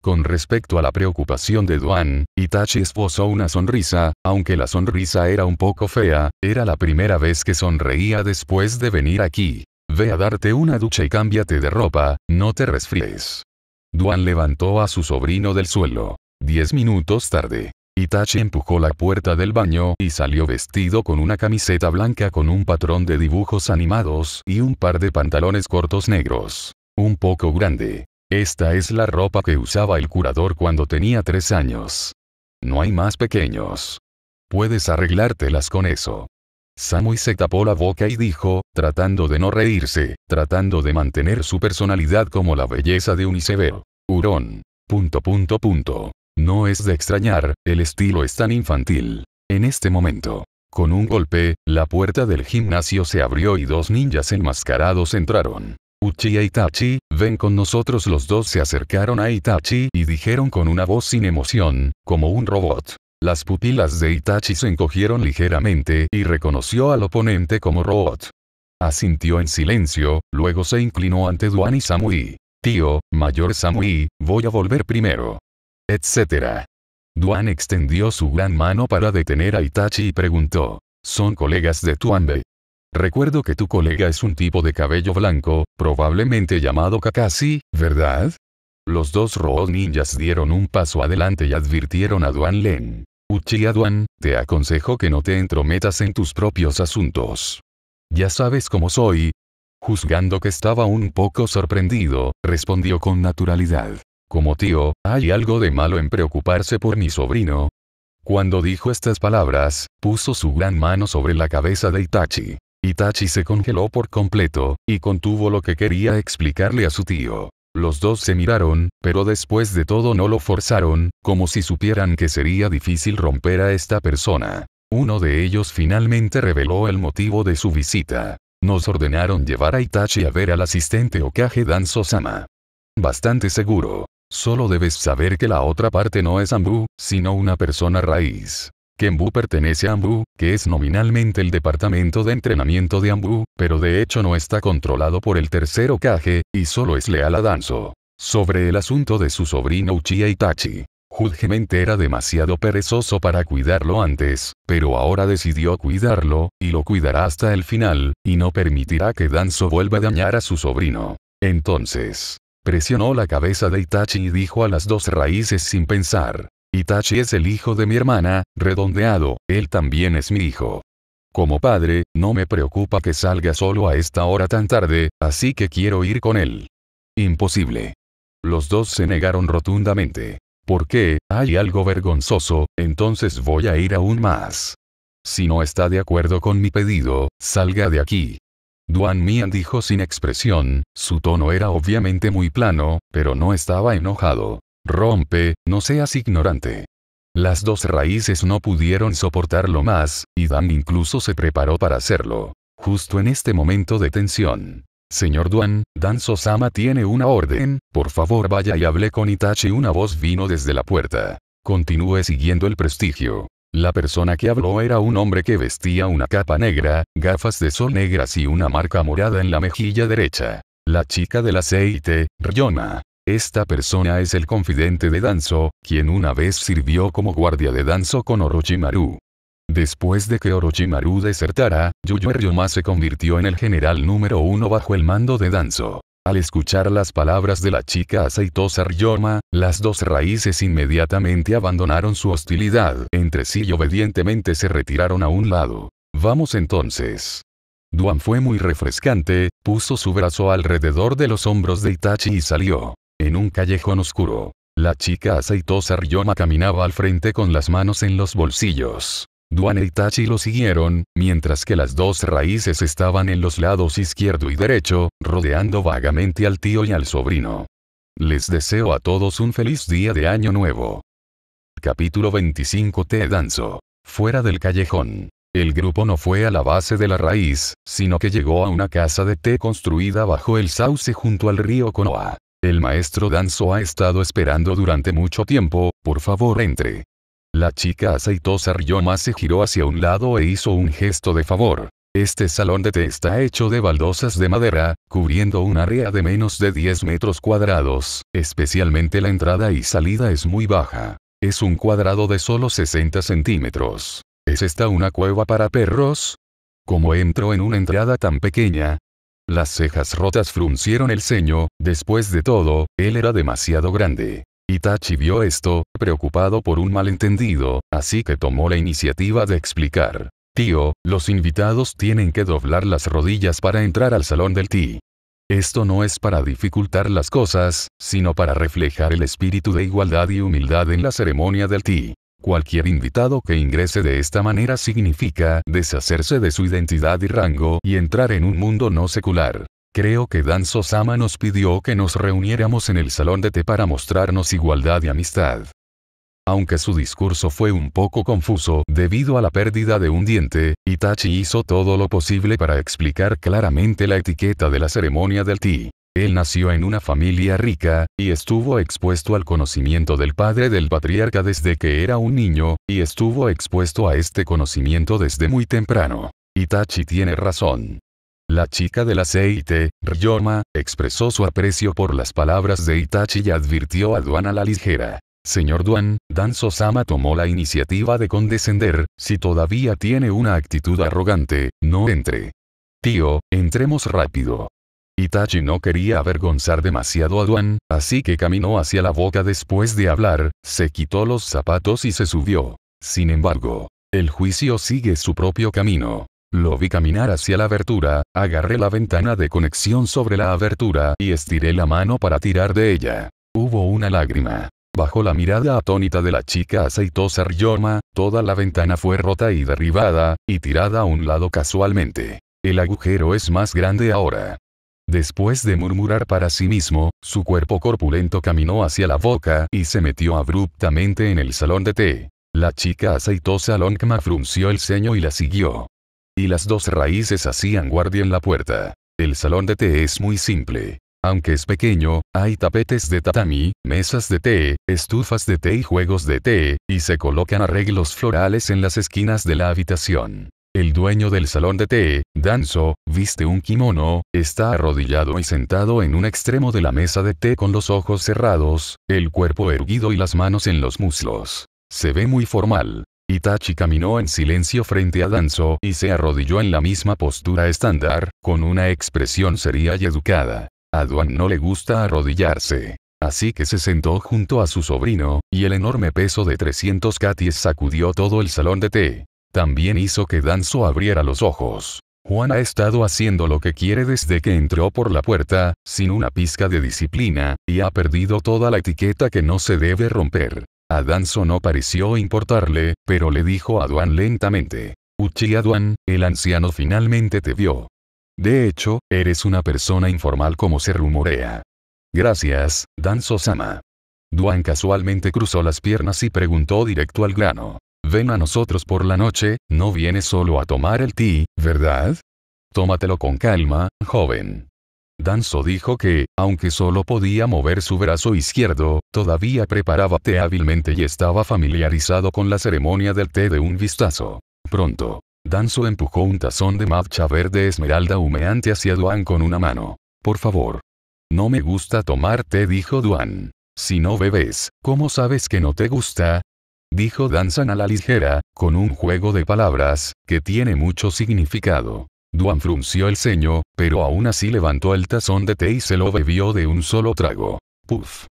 Con respecto a la preocupación de Duan, Itachi esbozó una sonrisa, aunque la sonrisa era un poco fea, era la primera vez que sonreía después de venir aquí. Ve a darte una ducha y cámbiate de ropa, no te resfríes. Duan levantó a su sobrino del suelo. Diez minutos tarde. Itachi empujó la puerta del baño y salió vestido con una camiseta blanca con un patrón de dibujos animados y un par de pantalones cortos negros. Un poco grande. Esta es la ropa que usaba el curador cuando tenía tres años. No hay más pequeños. Puedes arreglártelas con eso. Samui se tapó la boca y dijo, tratando de no reírse, tratando de mantener su personalidad como la belleza de un iceberg. Hurón. Punto punto punto. No es de extrañar, el estilo es tan infantil. En este momento. Con un golpe, la puerta del gimnasio se abrió y dos ninjas enmascarados entraron. Uchiha Itachi, ven con nosotros los dos se acercaron a Itachi y dijeron con una voz sin emoción, como un robot. Las pupilas de Itachi se encogieron ligeramente y reconoció al oponente como Root. Asintió en silencio, luego se inclinó ante Duan y Samui. Tío, mayor Samui, voy a volver primero. Etcétera. Duan extendió su gran mano para detener a Itachi y preguntó. Son colegas de Tuanbe. Recuerdo que tu colega es un tipo de cabello blanco, probablemente llamado Kakashi, ¿verdad? Los dos Root ninjas dieron un paso adelante y advirtieron a Duan Len. Uchiha Duan, te aconsejo que no te entrometas en tus propios asuntos. Ya sabes cómo soy. Juzgando que estaba un poco sorprendido, respondió con naturalidad. Como tío, ¿hay algo de malo en preocuparse por mi sobrino? Cuando dijo estas palabras, puso su gran mano sobre la cabeza de Itachi. Itachi se congeló por completo, y contuvo lo que quería explicarle a su tío. Los dos se miraron, pero después de todo no lo forzaron, como si supieran que sería difícil romper a esta persona. Uno de ellos finalmente reveló el motivo de su visita. Nos ordenaron llevar a Itachi a ver al asistente Okage Danzo-sama. Bastante seguro. Solo debes saber que la otra parte no es Ambu, sino una persona raíz. Kenbu pertenece a Ambu, que es nominalmente el departamento de entrenamiento de Ambu, pero de hecho no está controlado por el tercero Kage, y solo es leal a Danzo. Sobre el asunto de su sobrino Uchiha Itachi. Judgment era demasiado perezoso para cuidarlo antes, pero ahora decidió cuidarlo, y lo cuidará hasta el final, y no permitirá que Danzo vuelva a dañar a su sobrino. Entonces, presionó la cabeza de Itachi y dijo a las dos raíces sin pensar. Itachi es el hijo de mi hermana, redondeado, él también es mi hijo. Como padre, no me preocupa que salga solo a esta hora tan tarde, así que quiero ir con él. Imposible. Los dos se negaron rotundamente. ¿Por qué? Hay algo vergonzoso, entonces voy a ir aún más. Si no está de acuerdo con mi pedido, salga de aquí. Duan Mian dijo sin expresión, su tono era obviamente muy plano, pero no estaba enojado. Rompe, no seas ignorante. Las dos raíces no pudieron soportarlo más, y Dan incluso se preparó para hacerlo. Justo en este momento de tensión. Señor Duan, Dan Sosama tiene una orden, por favor vaya y hable con Itachi. Una voz vino desde la puerta. Continúe siguiendo el prestigio. La persona que habló era un hombre que vestía una capa negra, gafas de sol negras y una marca morada en la mejilla derecha. La chica del aceite, Ryoma. Esta persona es el confidente de Danzo, quien una vez sirvió como guardia de Danzo con Orochimaru. Después de que Orochimaru desertara, Yuyo Ryoma se convirtió en el general número uno bajo el mando de Danzo. Al escuchar las palabras de la chica aceitosa Ryoma, las dos raíces inmediatamente abandonaron su hostilidad entre sí y obedientemente se retiraron a un lado. Vamos entonces. Duan fue muy refrescante, puso su brazo alrededor de los hombros de Itachi y salió. En un callejón oscuro, la chica aceitosa Ryoma caminaba al frente con las manos en los bolsillos. Duane y Tachi lo siguieron, mientras que las dos raíces estaban en los lados izquierdo y derecho, rodeando vagamente al tío y al sobrino. Les deseo a todos un feliz día de año nuevo. Capítulo 25 Te danzo. Fuera del callejón. El grupo no fue a la base de la raíz, sino que llegó a una casa de té construida bajo el sauce junto al río Konoha. El maestro Danzo ha estado esperando durante mucho tiempo, por favor entre. La chica aceitosa Ryoma se giró hacia un lado e hizo un gesto de favor. Este salón de té está hecho de baldosas de madera, cubriendo un área de menos de 10 metros cuadrados, especialmente la entrada y salida es muy baja. Es un cuadrado de solo 60 centímetros. ¿Es esta una cueva para perros? Como entro en una entrada tan pequeña, las cejas rotas fruncieron el ceño, después de todo, él era demasiado grande. Itachi vio esto, preocupado por un malentendido, así que tomó la iniciativa de explicar. Tío, los invitados tienen que doblar las rodillas para entrar al salón del ti. Esto no es para dificultar las cosas, sino para reflejar el espíritu de igualdad y humildad en la ceremonia del ti. Cualquier invitado que ingrese de esta manera significa deshacerse de su identidad y rango y entrar en un mundo no secular. Creo que Dan Sosama nos pidió que nos reuniéramos en el salón de té para mostrarnos igualdad y amistad. Aunque su discurso fue un poco confuso debido a la pérdida de un diente, Itachi hizo todo lo posible para explicar claramente la etiqueta de la ceremonia del té. Él nació en una familia rica, y estuvo expuesto al conocimiento del padre del patriarca desde que era un niño, y estuvo expuesto a este conocimiento desde muy temprano. Itachi tiene razón. La chica del aceite, Ryoma, expresó su aprecio por las palabras de Itachi y advirtió a Duan a la ligera. Señor Duan, Danzo Sama tomó la iniciativa de condescender, si todavía tiene una actitud arrogante, no entre. Tío, entremos rápido. Itachi no quería avergonzar demasiado a Duan, así que caminó hacia la boca después de hablar, se quitó los zapatos y se subió. Sin embargo, el juicio sigue su propio camino. Lo vi caminar hacia la abertura, agarré la ventana de conexión sobre la abertura y estiré la mano para tirar de ella. Hubo una lágrima. Bajo la mirada atónita de la chica aceitosa Ryoma, toda la ventana fue rota y derribada, y tirada a un lado casualmente. El agujero es más grande ahora. Después de murmurar para sí mismo, su cuerpo corpulento caminó hacia la boca y se metió abruptamente en el salón de té. La chica aceitosa Longma frunció el ceño y la siguió. Y las dos raíces hacían guardia en la puerta. El salón de té es muy simple. Aunque es pequeño, hay tapetes de tatami, mesas de té, estufas de té y juegos de té, y se colocan arreglos florales en las esquinas de la habitación. El dueño del salón de té, Danzo, viste un kimono, está arrodillado y sentado en un extremo de la mesa de té con los ojos cerrados, el cuerpo erguido y las manos en los muslos. Se ve muy formal. Itachi caminó en silencio frente a Danzo y se arrodilló en la misma postura estándar, con una expresión seria y educada. A Duan no le gusta arrodillarse. Así que se sentó junto a su sobrino, y el enorme peso de 300 katies sacudió todo el salón de té también hizo que Danzo abriera los ojos. Juan ha estado haciendo lo que quiere desde que entró por la puerta, sin una pizca de disciplina, y ha perdido toda la etiqueta que no se debe romper. A Danzo no pareció importarle, pero le dijo a Duan lentamente. Uchiha Duan, el anciano finalmente te vio. De hecho, eres una persona informal como se rumorea. Gracias, Danzo-sama. Duan casualmente cruzó las piernas y preguntó directo al grano ven a nosotros por la noche, no vienes solo a tomar el té, ¿verdad? Tómatelo con calma, joven. Danzo dijo que, aunque solo podía mover su brazo izquierdo, todavía preparaba té hábilmente y estaba familiarizado con la ceremonia del té de un vistazo. Pronto, Danzo empujó un tazón de matcha verde esmeralda humeante hacia Duan con una mano. Por favor. No me gusta tomar té, dijo Duan. Si no bebes, ¿cómo sabes que no te gusta? dijo Danzan a la ligera, con un juego de palabras, que tiene mucho significado. Duan frunció el ceño, pero aún así levantó el tazón de té y se lo bebió de un solo trago. Puf.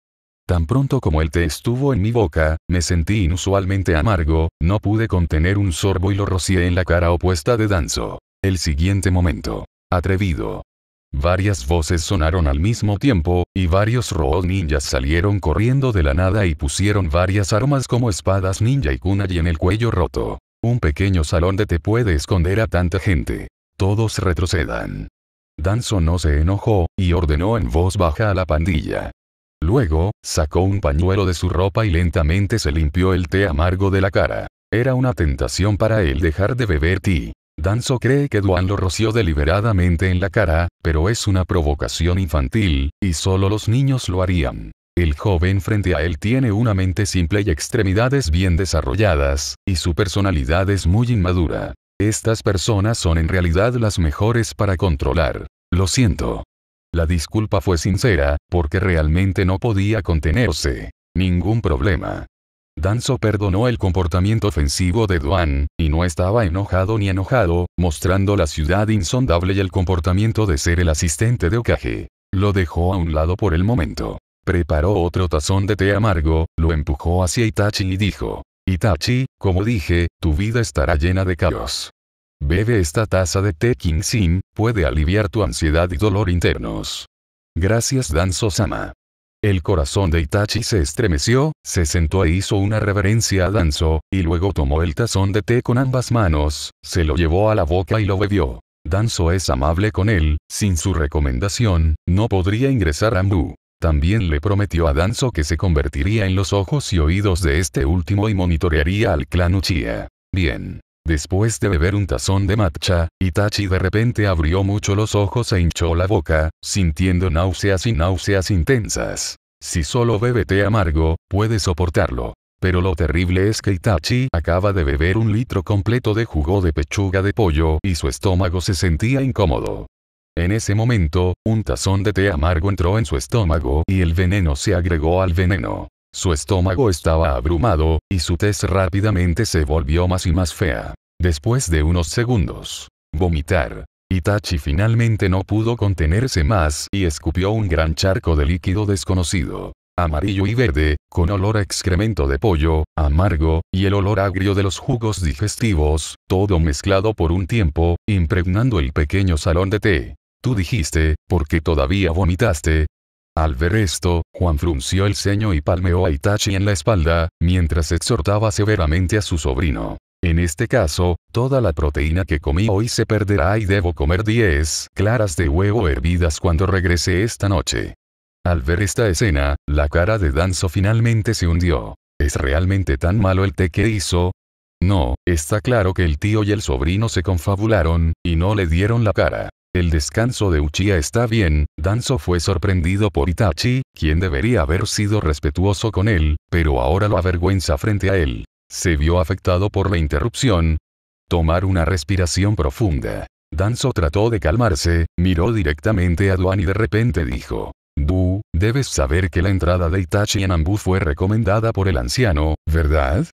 Tan pronto como el té estuvo en mi boca, me sentí inusualmente amargo, no pude contener un sorbo y lo rocié en la cara opuesta de Danzo. El siguiente momento. Atrevido. Varias voces sonaron al mismo tiempo, y varios roos ninjas salieron corriendo de la nada y pusieron varias armas como espadas ninja y kunai en el cuello roto. Un pequeño salón de te puede esconder a tanta gente. Todos retrocedan. Danzo no se enojó, y ordenó en voz baja a la pandilla. Luego, sacó un pañuelo de su ropa y lentamente se limpió el té amargo de la cara. Era una tentación para él dejar de beber té. Danzo cree que Duan lo roció deliberadamente en la cara, pero es una provocación infantil, y solo los niños lo harían. El joven frente a él tiene una mente simple y extremidades bien desarrolladas, y su personalidad es muy inmadura. Estas personas son en realidad las mejores para controlar. Lo siento. La disculpa fue sincera, porque realmente no podía contenerse. Ningún problema. Danzo perdonó el comportamiento ofensivo de Duan, y no estaba enojado ni enojado, mostrando la ciudad insondable y el comportamiento de ser el asistente de Okage. Lo dejó a un lado por el momento. Preparó otro tazón de té amargo, lo empujó hacia Itachi y dijo, Itachi, como dije, tu vida estará llena de caos. Bebe esta taza de té sin puede aliviar tu ansiedad y dolor internos. Gracias Danzo-sama. El corazón de Itachi se estremeció, se sentó e hizo una reverencia a Danzo, y luego tomó el tazón de té con ambas manos, se lo llevó a la boca y lo bebió. Danzo es amable con él, sin su recomendación, no podría ingresar a Mu. También le prometió a Danzo que se convertiría en los ojos y oídos de este último y monitorearía al clan Uchiha. Bien. Después de beber un tazón de matcha, Itachi de repente abrió mucho los ojos e hinchó la boca, sintiendo náuseas y náuseas intensas. Si solo bebe té amargo, puede soportarlo. Pero lo terrible es que Itachi acaba de beber un litro completo de jugo de pechuga de pollo y su estómago se sentía incómodo. En ese momento, un tazón de té amargo entró en su estómago y el veneno se agregó al veneno. Su estómago estaba abrumado, y su tez rápidamente se volvió más y más fea. Después de unos segundos, vomitar. Itachi finalmente no pudo contenerse más y escupió un gran charco de líquido desconocido, amarillo y verde, con olor a excremento de pollo, amargo, y el olor agrio de los jugos digestivos, todo mezclado por un tiempo, impregnando el pequeño salón de té. Tú dijiste, porque todavía vomitaste, al ver esto, Juan frunció el ceño y palmeó a Itachi en la espalda, mientras exhortaba severamente a su sobrino. En este caso, toda la proteína que comí hoy se perderá y debo comer 10 claras de huevo hervidas cuando regrese esta noche. Al ver esta escena, la cara de Danzo finalmente se hundió. ¿Es realmente tan malo el té que hizo? No, está claro que el tío y el sobrino se confabularon, y no le dieron la cara. El descanso de Uchiha está bien, Danzo fue sorprendido por Itachi, quien debería haber sido respetuoso con él, pero ahora lo avergüenza frente a él. Se vio afectado por la interrupción. Tomar una respiración profunda. Danzo trató de calmarse, miró directamente a Duan y de repente dijo. Du, debes saber que la entrada de Itachi en Ambu fue recomendada por el anciano, ¿verdad?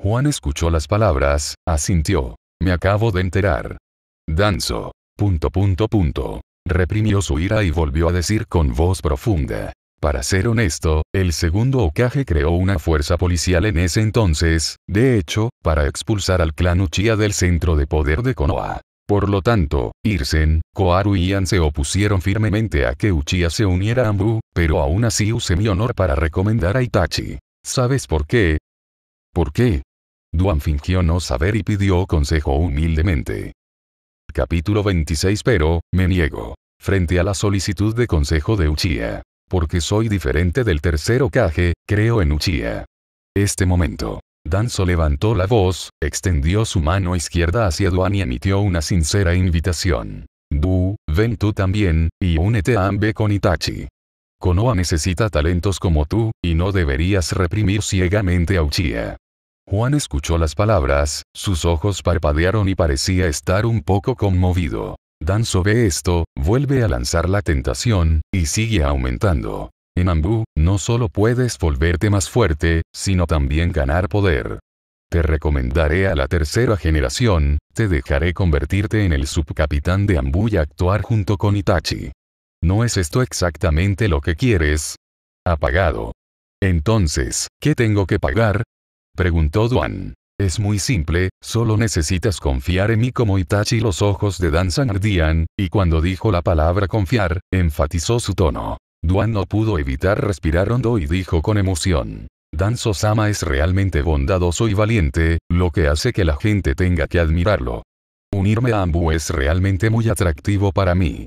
Juan escuchó las palabras, asintió. Me acabo de enterar. Danzo, Punto punto punto. Reprimió su ira y volvió a decir con voz profunda. Para ser honesto, el segundo Okage creó una fuerza policial en ese entonces, de hecho, para expulsar al clan Uchiha del centro de poder de Konoha. Por lo tanto, Irsen, Koaru y Ian se opusieron firmemente a que Uchiha se uniera a Ambu, pero aún así usé mi honor para recomendar a Itachi. ¿Sabes por qué? ¿Por qué? Duan fingió no saber y pidió consejo humildemente. Capítulo 26 Pero, me niego. Frente a la solicitud de consejo de Uchiha. Porque soy diferente del tercero Kage, creo en Uchiha. Este momento. Danzo levantó la voz, extendió su mano izquierda hacia Duan y emitió una sincera invitación. Du, ven tú también, y únete a Ambe con Itachi. Konoha necesita talentos como tú, y no deberías reprimir ciegamente a Uchiha. Juan escuchó las palabras, sus ojos parpadearon y parecía estar un poco conmovido. Danzo ve esto, vuelve a lanzar la tentación, y sigue aumentando. En Ambu, no solo puedes volverte más fuerte, sino también ganar poder. Te recomendaré a la tercera generación, te dejaré convertirte en el subcapitán de Ambu y actuar junto con Itachi. ¿No es esto exactamente lo que quieres? Apagado. Entonces, ¿qué tengo que pagar? Preguntó Duan. Es muy simple, solo necesitas confiar en mí como Itachi. Los ojos de Dan ardían, y cuando dijo la palabra confiar, enfatizó su tono. Duan no pudo evitar respirar hondo y dijo con emoción. Dan Sama es realmente bondadoso y valiente, lo que hace que la gente tenga que admirarlo. Unirme a Ambu es realmente muy atractivo para mí.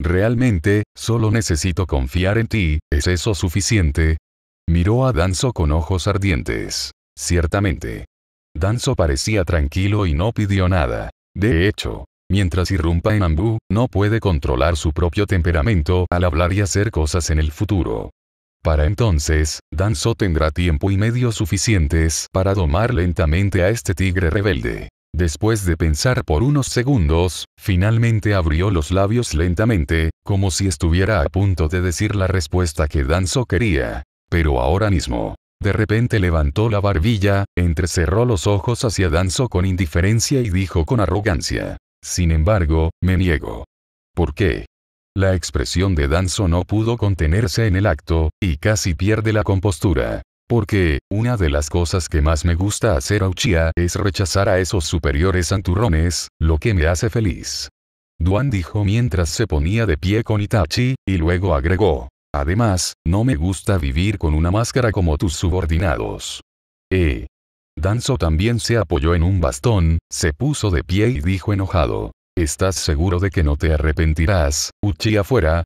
Realmente, solo necesito confiar en ti, ¿es eso suficiente? Miró a Danzo con ojos ardientes. Ciertamente. Danzo parecía tranquilo y no pidió nada. De hecho, mientras irrumpa en Ambu, no puede controlar su propio temperamento al hablar y hacer cosas en el futuro. Para entonces, Danzo tendrá tiempo y medios suficientes para domar lentamente a este tigre rebelde. Después de pensar por unos segundos, finalmente abrió los labios lentamente, como si estuviera a punto de decir la respuesta que Danzo quería. Pero ahora mismo, de repente levantó la barbilla, entrecerró los ojos hacia Danzo con indiferencia y dijo con arrogancia. Sin embargo, me niego. ¿Por qué? La expresión de Danzo no pudo contenerse en el acto, y casi pierde la compostura. Porque, una de las cosas que más me gusta hacer a Uchiha es rechazar a esos superiores santurrones, lo que me hace feliz. Duan dijo mientras se ponía de pie con Itachi, y luego agregó. Además, no me gusta vivir con una máscara como tus subordinados. Eh. Danzo también se apoyó en un bastón, se puso de pie y dijo enojado. ¿Estás seguro de que no te arrepentirás, Uchi afuera?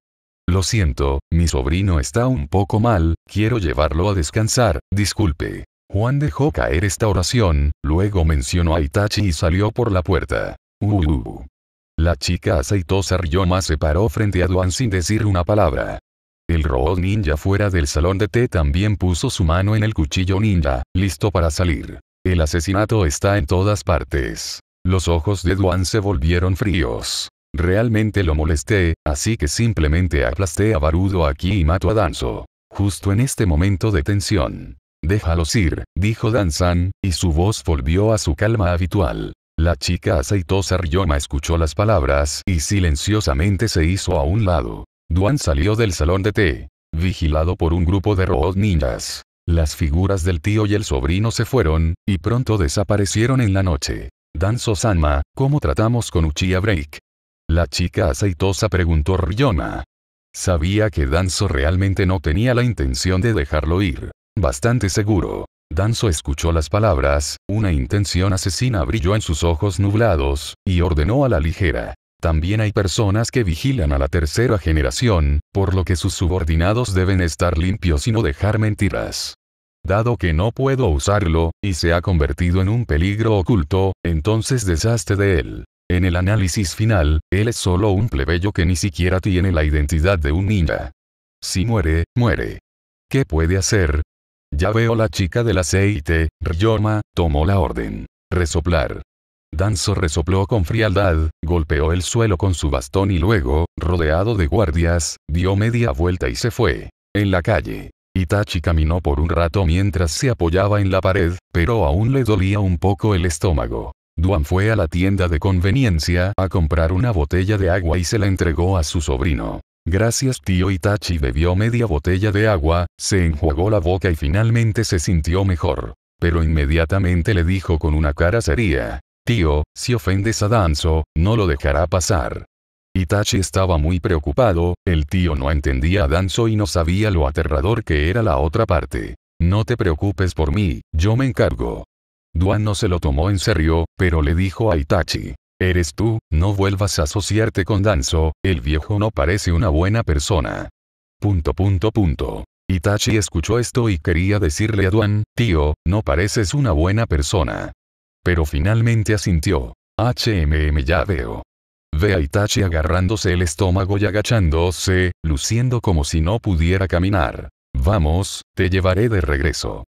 Lo siento, mi sobrino está un poco mal, quiero llevarlo a descansar, disculpe. Juan dejó caer esta oración, luego mencionó a Itachi y salió por la puerta. Uh. uh, uh. La chica aceitosa Ryoma se paró frente a Duan sin decir una palabra. El robot ninja fuera del salón de té también puso su mano en el cuchillo ninja, listo para salir. El asesinato está en todas partes. Los ojos de Duan se volvieron fríos. Realmente lo molesté, así que simplemente aplasté a Barudo aquí y mato a Danzo. Justo en este momento de tensión. Déjalos ir, dijo Danzan, y su voz volvió a su calma habitual. La chica aceitosa Ryoma escuchó las palabras y silenciosamente se hizo a un lado. Duan salió del salón de té, vigilado por un grupo de robot ninjas. Las figuras del tío y el sobrino se fueron, y pronto desaparecieron en la noche. Danzo Sanma, ¿cómo tratamos con Uchiha Break? La chica aceitosa preguntó Ryona. Sabía que Danzo realmente no tenía la intención de dejarlo ir. Bastante seguro. Danzo escuchó las palabras, una intención asesina brilló en sus ojos nublados, y ordenó a la ligera. También hay personas que vigilan a la tercera generación, por lo que sus subordinados deben estar limpios y no dejar mentiras. Dado que no puedo usarlo, y se ha convertido en un peligro oculto, entonces deshazte de él. En el análisis final, él es solo un plebeyo que ni siquiera tiene la identidad de un ninja. Si muere, muere. ¿Qué puede hacer? Ya veo la chica del aceite, Ryoma, tomó la orden. Resoplar. Danzo resopló con frialdad, golpeó el suelo con su bastón y luego, rodeado de guardias, dio media vuelta y se fue. En la calle. Itachi caminó por un rato mientras se apoyaba en la pared, pero aún le dolía un poco el estómago. Duan fue a la tienda de conveniencia a comprar una botella de agua y se la entregó a su sobrino. Gracias tío Itachi bebió media botella de agua, se enjuagó la boca y finalmente se sintió mejor. Pero inmediatamente le dijo con una cara seria, Tío, si ofendes a Danzo, no lo dejará pasar. Itachi estaba muy preocupado, el tío no entendía a Danzo y no sabía lo aterrador que era la otra parte. No te preocupes por mí, yo me encargo. Duan no se lo tomó en serio, pero le dijo a Itachi. Eres tú, no vuelvas a asociarte con Danzo, el viejo no parece una buena persona. Punto punto punto. Itachi escuchó esto y quería decirle a Duan, tío, no pareces una buena persona. Pero finalmente asintió. HMM ya veo. Ve a Itachi agarrándose el estómago y agachándose, luciendo como si no pudiera caminar. Vamos, te llevaré de regreso.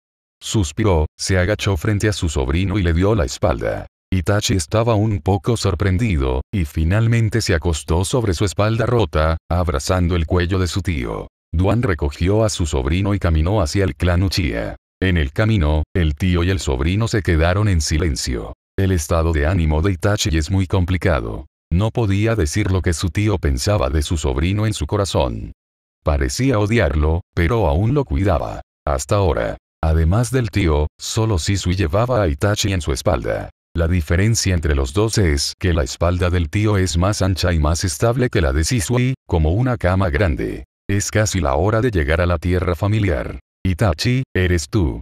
Suspiró, se agachó frente a su sobrino y le dio la espalda. Itachi estaba un poco sorprendido, y finalmente se acostó sobre su espalda rota, abrazando el cuello de su tío. Duan recogió a su sobrino y caminó hacia el clan Uchiha. En el camino, el tío y el sobrino se quedaron en silencio. El estado de ánimo de Itachi es muy complicado. No podía decir lo que su tío pensaba de su sobrino en su corazón. Parecía odiarlo, pero aún lo cuidaba. Hasta ahora. Además del tío, solo Sisui llevaba a Itachi en su espalda. La diferencia entre los dos es que la espalda del tío es más ancha y más estable que la de Sisui, como una cama grande. Es casi la hora de llegar a la tierra familiar. Itachi, eres tú.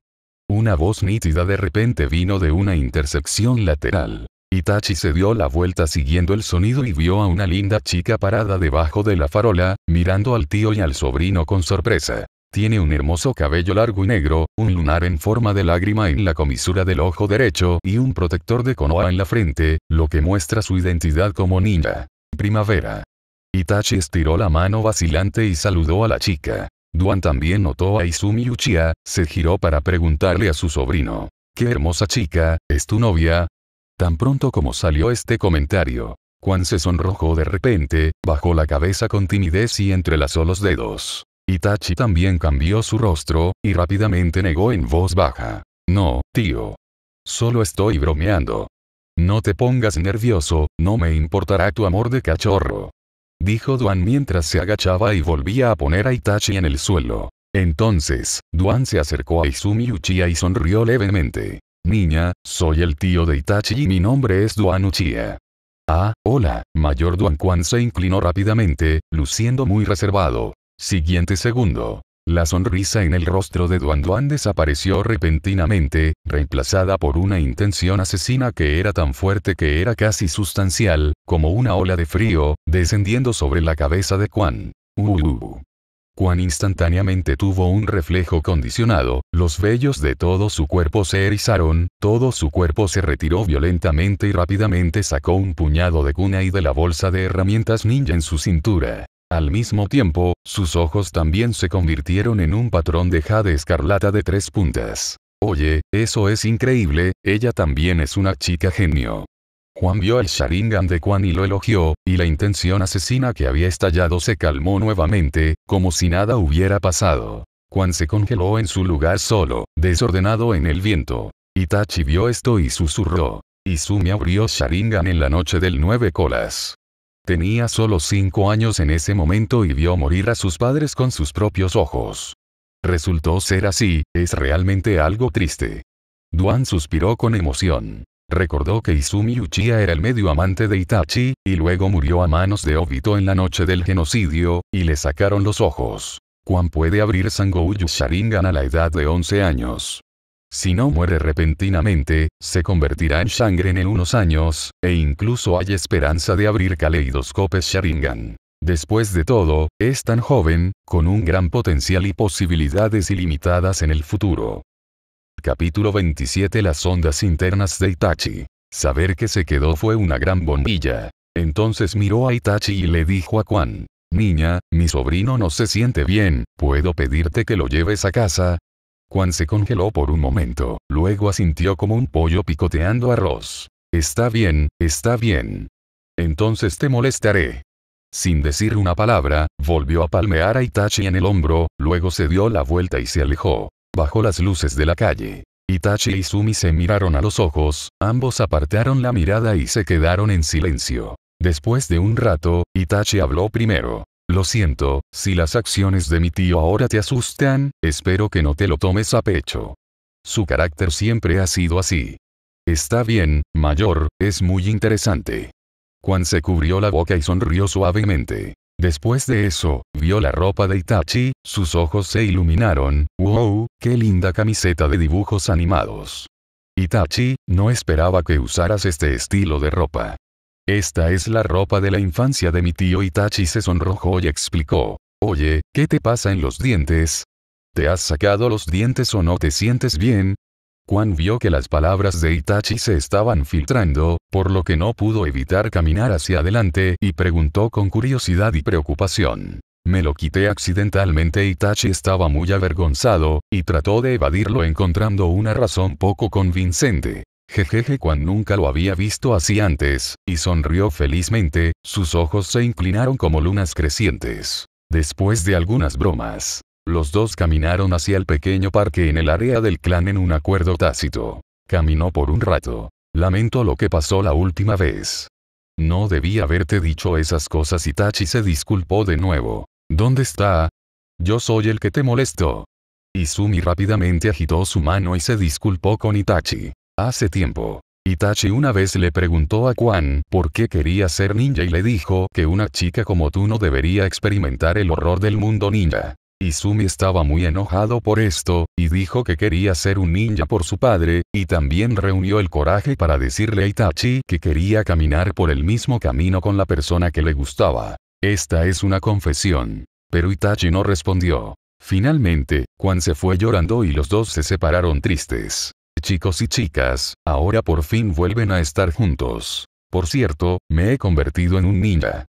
Una voz nítida de repente vino de una intersección lateral. Itachi se dio la vuelta siguiendo el sonido y vio a una linda chica parada debajo de la farola, mirando al tío y al sobrino con sorpresa. Tiene un hermoso cabello largo y negro, un lunar en forma de lágrima en la comisura del ojo derecho y un protector de konoha en la frente, lo que muestra su identidad como ninja. Primavera. Itachi estiró la mano vacilante y saludó a la chica. Duan también notó a Izumi Uchiha, se giró para preguntarle a su sobrino. ¡Qué hermosa chica, es tu novia! Tan pronto como salió este comentario, Juan se sonrojó de repente, bajó la cabeza con timidez y entrelazó los dedos. Itachi también cambió su rostro, y rápidamente negó en voz baja. No, tío. Solo estoy bromeando. No te pongas nervioso, no me importará tu amor de cachorro dijo Duan mientras se agachaba y volvía a poner a Itachi en el suelo. Entonces, Duan se acercó a Izumi Uchiha y sonrió levemente. Niña, soy el tío de Itachi y mi nombre es Duan Uchiha. Ah, hola, mayor Duan Quan se inclinó rápidamente, luciendo muy reservado. Siguiente segundo. La sonrisa en el rostro de Duan Duan desapareció repentinamente, reemplazada por una intención asesina que era tan fuerte que era casi sustancial, como una ola de frío, descendiendo sobre la cabeza de Quan. Uh. uh, uh. Quan instantáneamente tuvo un reflejo condicionado, los vellos de todo su cuerpo se erizaron, todo su cuerpo se retiró violentamente y rápidamente sacó un puñado de cuna y de la bolsa de herramientas ninja en su cintura. Al mismo tiempo, sus ojos también se convirtieron en un patrón de jade escarlata de tres puntas. Oye, eso es increíble, ella también es una chica genio. Juan vio el Sharingan de Juan y lo elogió, y la intención asesina que había estallado se calmó nuevamente, como si nada hubiera pasado. Juan se congeló en su lugar solo, desordenado en el viento. Itachi vio esto y susurró. Izumi abrió Sharingan en la noche del nueve colas. Tenía solo cinco años en ese momento y vio morir a sus padres con sus propios ojos. Resultó ser así, es realmente algo triste. Duan suspiró con emoción. Recordó que Izumi Uchiha era el medio amante de Itachi, y luego murió a manos de Obito en la noche del genocidio, y le sacaron los ojos. ¿Cuán puede abrir Sangouyu Sharingan a la edad de 11 años. Si no muere repentinamente, se convertirá en Shangren en unos años, e incluso hay esperanza de abrir caleidoscopes Sharingan. Después de todo, es tan joven, con un gran potencial y posibilidades ilimitadas en el futuro. Capítulo 27 Las ondas internas de Itachi. Saber que se quedó fue una gran bombilla. Entonces miró a Itachi y le dijo a Juan, Niña, mi sobrino no se siente bien, ¿puedo pedirte que lo lleves a casa? Juan se congeló por un momento, luego asintió como un pollo picoteando arroz. Está bien, está bien. Entonces te molestaré. Sin decir una palabra, volvió a palmear a Itachi en el hombro, luego se dio la vuelta y se alejó. Bajo las luces de la calle. Itachi y Sumi se miraron a los ojos, ambos apartaron la mirada y se quedaron en silencio. Después de un rato, Itachi habló primero. Lo siento, si las acciones de mi tío ahora te asustan, espero que no te lo tomes a pecho. Su carácter siempre ha sido así. Está bien, mayor, es muy interesante. Juan se cubrió la boca y sonrió suavemente. Después de eso, vio la ropa de Itachi, sus ojos se iluminaron, wow, qué linda camiseta de dibujos animados. Itachi, no esperaba que usaras este estilo de ropa. Esta es la ropa de la infancia de mi tío Itachi se sonrojó y explicó. Oye, ¿qué te pasa en los dientes? ¿Te has sacado los dientes o no te sientes bien? Juan vio que las palabras de Itachi se estaban filtrando, por lo que no pudo evitar caminar hacia adelante y preguntó con curiosidad y preocupación. Me lo quité accidentalmente Itachi estaba muy avergonzado, y trató de evadirlo encontrando una razón poco convincente. Jejeje Juan nunca lo había visto así antes, y sonrió felizmente, sus ojos se inclinaron como lunas crecientes. Después de algunas bromas, los dos caminaron hacia el pequeño parque en el área del clan en un acuerdo tácito. Caminó por un rato. Lamento lo que pasó la última vez. No debía haberte dicho esas cosas Itachi se disculpó de nuevo. ¿Dónde está? Yo soy el que te molestó. Izumi rápidamente agitó su mano y se disculpó con Itachi. Hace tiempo, Itachi una vez le preguntó a Kwan por qué quería ser ninja y le dijo que una chica como tú no debería experimentar el horror del mundo ninja. Izumi estaba muy enojado por esto, y dijo que quería ser un ninja por su padre, y también reunió el coraje para decirle a Itachi que quería caminar por el mismo camino con la persona que le gustaba. Esta es una confesión. Pero Itachi no respondió. Finalmente, Kwan se fue llorando y los dos se separaron tristes. Chicos y chicas, ahora por fin vuelven a estar juntos. Por cierto, me he convertido en un ninja.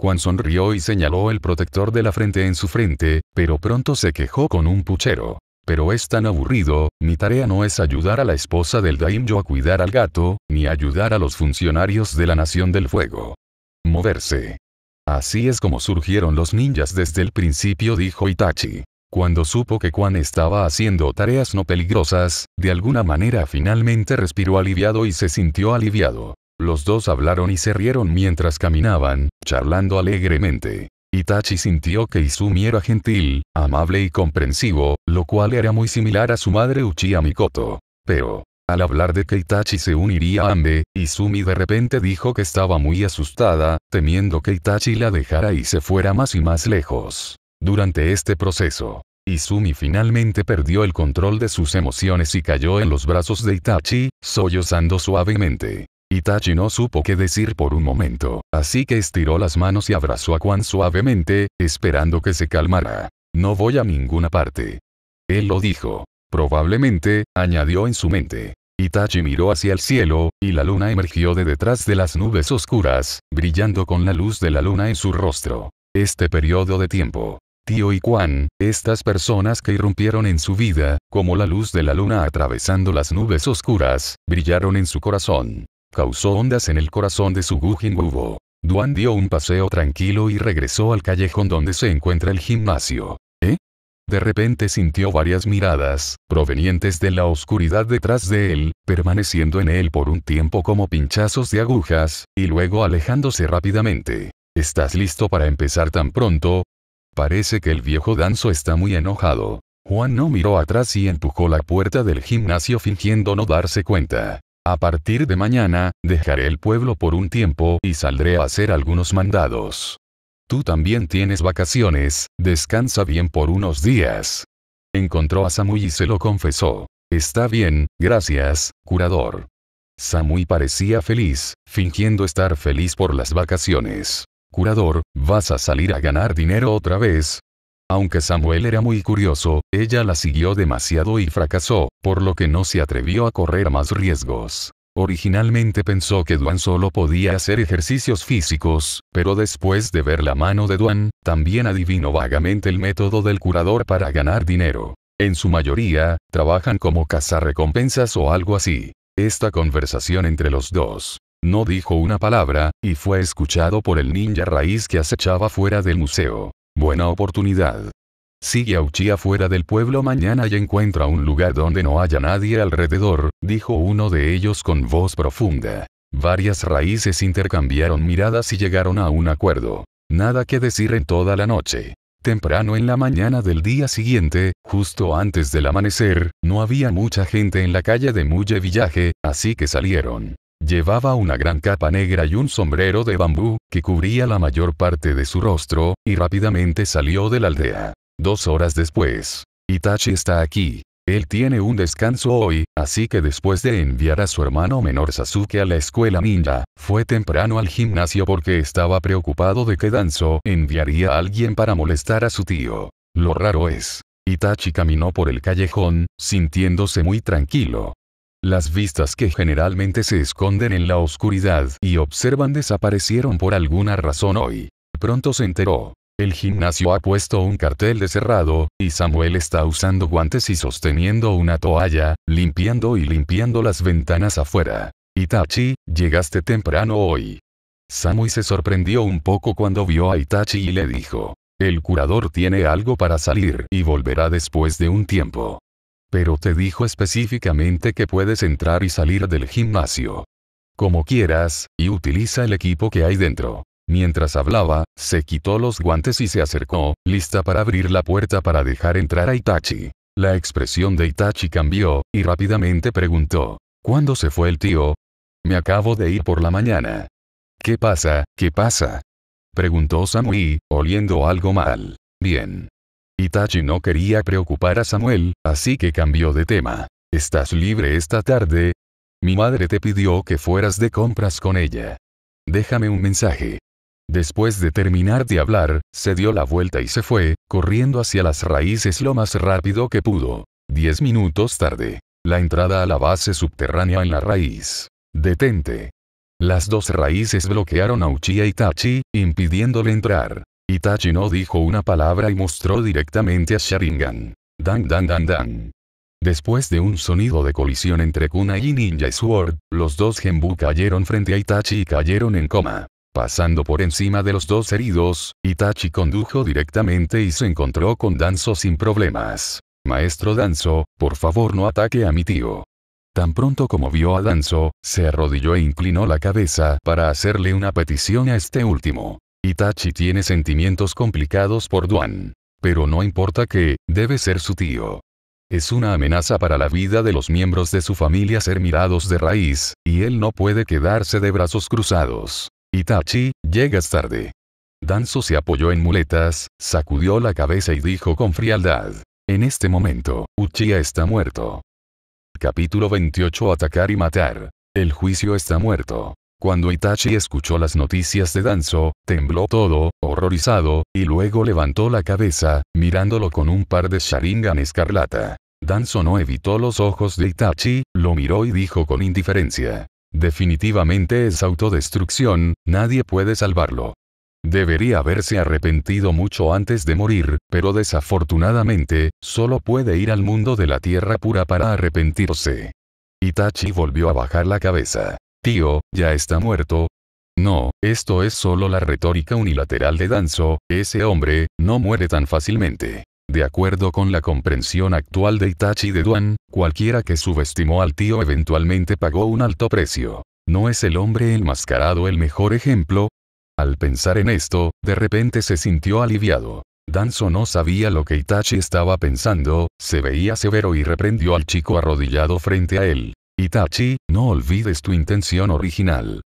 Juan sonrió y señaló el protector de la frente en su frente, pero pronto se quejó con un puchero. Pero es tan aburrido, mi tarea no es ayudar a la esposa del Daimyo a cuidar al gato, ni ayudar a los funcionarios de la Nación del Fuego. Moverse. Así es como surgieron los ninjas desde el principio, dijo Itachi. Cuando supo que Juan estaba haciendo tareas no peligrosas, de alguna manera finalmente respiró aliviado y se sintió aliviado. Los dos hablaron y se rieron mientras caminaban, charlando alegremente. Itachi sintió que Izumi era gentil, amable y comprensivo, lo cual era muy similar a su madre Uchiha Mikoto. Pero, al hablar de que Itachi se uniría a Ambe, Izumi de repente dijo que estaba muy asustada, temiendo que Itachi la dejara y se fuera más y más lejos. Durante este proceso, Izumi finalmente perdió el control de sus emociones y cayó en los brazos de Itachi, sollozando suavemente. Itachi no supo qué decir por un momento, así que estiró las manos y abrazó a Juan suavemente, esperando que se calmara. No voy a ninguna parte. Él lo dijo. Probablemente, añadió en su mente. Itachi miró hacia el cielo, y la luna emergió de detrás de las nubes oscuras, brillando con la luz de la luna en su rostro. Este periodo de tiempo, Tío y Juan, estas personas que irrumpieron en su vida, como la luz de la luna atravesando las nubes oscuras, brillaron en su corazón. Causó ondas en el corazón de su Gujin Duan dio un paseo tranquilo y regresó al callejón donde se encuentra el gimnasio. ¿Eh? De repente sintió varias miradas, provenientes de la oscuridad detrás de él, permaneciendo en él por un tiempo como pinchazos de agujas, y luego alejándose rápidamente. ¿Estás listo para empezar tan pronto? Parece que el viejo Danzo está muy enojado. Juan no miró atrás y empujó la puerta del gimnasio fingiendo no darse cuenta. A partir de mañana, dejaré el pueblo por un tiempo y saldré a hacer algunos mandados. Tú también tienes vacaciones, descansa bien por unos días. Encontró a Samui y se lo confesó. Está bien, gracias, curador. Samui parecía feliz, fingiendo estar feliz por las vacaciones curador, ¿vas a salir a ganar dinero otra vez? Aunque Samuel era muy curioso, ella la siguió demasiado y fracasó, por lo que no se atrevió a correr más riesgos. Originalmente pensó que Duan solo podía hacer ejercicios físicos, pero después de ver la mano de Duan, también adivinó vagamente el método del curador para ganar dinero. En su mayoría, trabajan como cazarrecompensas o algo así. Esta conversación entre los dos no dijo una palabra, y fue escuchado por el ninja raíz que acechaba fuera del museo. Buena oportunidad. Sigue a Uchiha fuera del pueblo mañana y encuentra un lugar donde no haya nadie alrededor, dijo uno de ellos con voz profunda. Varias raíces intercambiaron miradas y llegaron a un acuerdo. Nada que decir en toda la noche. Temprano en la mañana del día siguiente, justo antes del amanecer, no había mucha gente en la calle de Muye Villaje, así que salieron. Llevaba una gran capa negra y un sombrero de bambú, que cubría la mayor parte de su rostro, y rápidamente salió de la aldea. Dos horas después, Itachi está aquí. Él tiene un descanso hoy, así que después de enviar a su hermano menor Sasuke a la escuela ninja, fue temprano al gimnasio porque estaba preocupado de que Danzo enviaría a alguien para molestar a su tío. Lo raro es, Itachi caminó por el callejón, sintiéndose muy tranquilo. Las vistas que generalmente se esconden en la oscuridad y observan desaparecieron por alguna razón hoy. Pronto se enteró. El gimnasio ha puesto un cartel de cerrado, y Samuel está usando guantes y sosteniendo una toalla, limpiando y limpiando las ventanas afuera. Itachi, llegaste temprano hoy. Samui se sorprendió un poco cuando vio a Itachi y le dijo. El curador tiene algo para salir y volverá después de un tiempo. Pero te dijo específicamente que puedes entrar y salir del gimnasio. Como quieras, y utiliza el equipo que hay dentro. Mientras hablaba, se quitó los guantes y se acercó, lista para abrir la puerta para dejar entrar a Itachi. La expresión de Itachi cambió, y rápidamente preguntó. ¿Cuándo se fue el tío? Me acabo de ir por la mañana. ¿Qué pasa, qué pasa? Preguntó Samui, oliendo algo mal. Bien. Itachi no quería preocupar a Samuel, así que cambió de tema. ¿Estás libre esta tarde? Mi madre te pidió que fueras de compras con ella. Déjame un mensaje. Después de terminar de hablar, se dio la vuelta y se fue, corriendo hacia las raíces lo más rápido que pudo. Diez minutos tarde. La entrada a la base subterránea en la raíz. Detente. Las dos raíces bloquearon a Uchiha Itachi, impidiéndole entrar. Itachi no dijo una palabra y mostró directamente a Sharingan. Dan dan dan dan. Después de un sonido de colisión entre Kunai y Ninja Sword, los dos Genbu cayeron frente a Itachi y cayeron en coma. Pasando por encima de los dos heridos, Itachi condujo directamente y se encontró con Danzo sin problemas. Maestro Danzo, por favor no ataque a mi tío. Tan pronto como vio a Danzo, se arrodilló e inclinó la cabeza para hacerle una petición a este último. Itachi tiene sentimientos complicados por Duan. Pero no importa que, debe ser su tío. Es una amenaza para la vida de los miembros de su familia ser mirados de raíz, y él no puede quedarse de brazos cruzados. Itachi, llegas tarde. Danzo se apoyó en muletas, sacudió la cabeza y dijo con frialdad. En este momento, Uchiha está muerto. Capítulo 28 Atacar y matar. El juicio está muerto. Cuando Itachi escuchó las noticias de Danzo, tembló todo, horrorizado, y luego levantó la cabeza, mirándolo con un par de Sharingan escarlata. Danzo no evitó los ojos de Itachi, lo miró y dijo con indiferencia. Definitivamente es autodestrucción, nadie puede salvarlo. Debería haberse arrepentido mucho antes de morir, pero desafortunadamente, solo puede ir al mundo de la tierra pura para arrepentirse. Itachi volvió a bajar la cabeza. Tío, ya está muerto. No, esto es solo la retórica unilateral de Danzo, ese hombre, no muere tan fácilmente. De acuerdo con la comprensión actual de Itachi de Duan, cualquiera que subestimó al tío eventualmente pagó un alto precio. ¿No es el hombre enmascarado el mejor ejemplo? Al pensar en esto, de repente se sintió aliviado. Danzo no sabía lo que Itachi estaba pensando, se veía severo y reprendió al chico arrodillado frente a él. Itachi, no olvides tu intención original.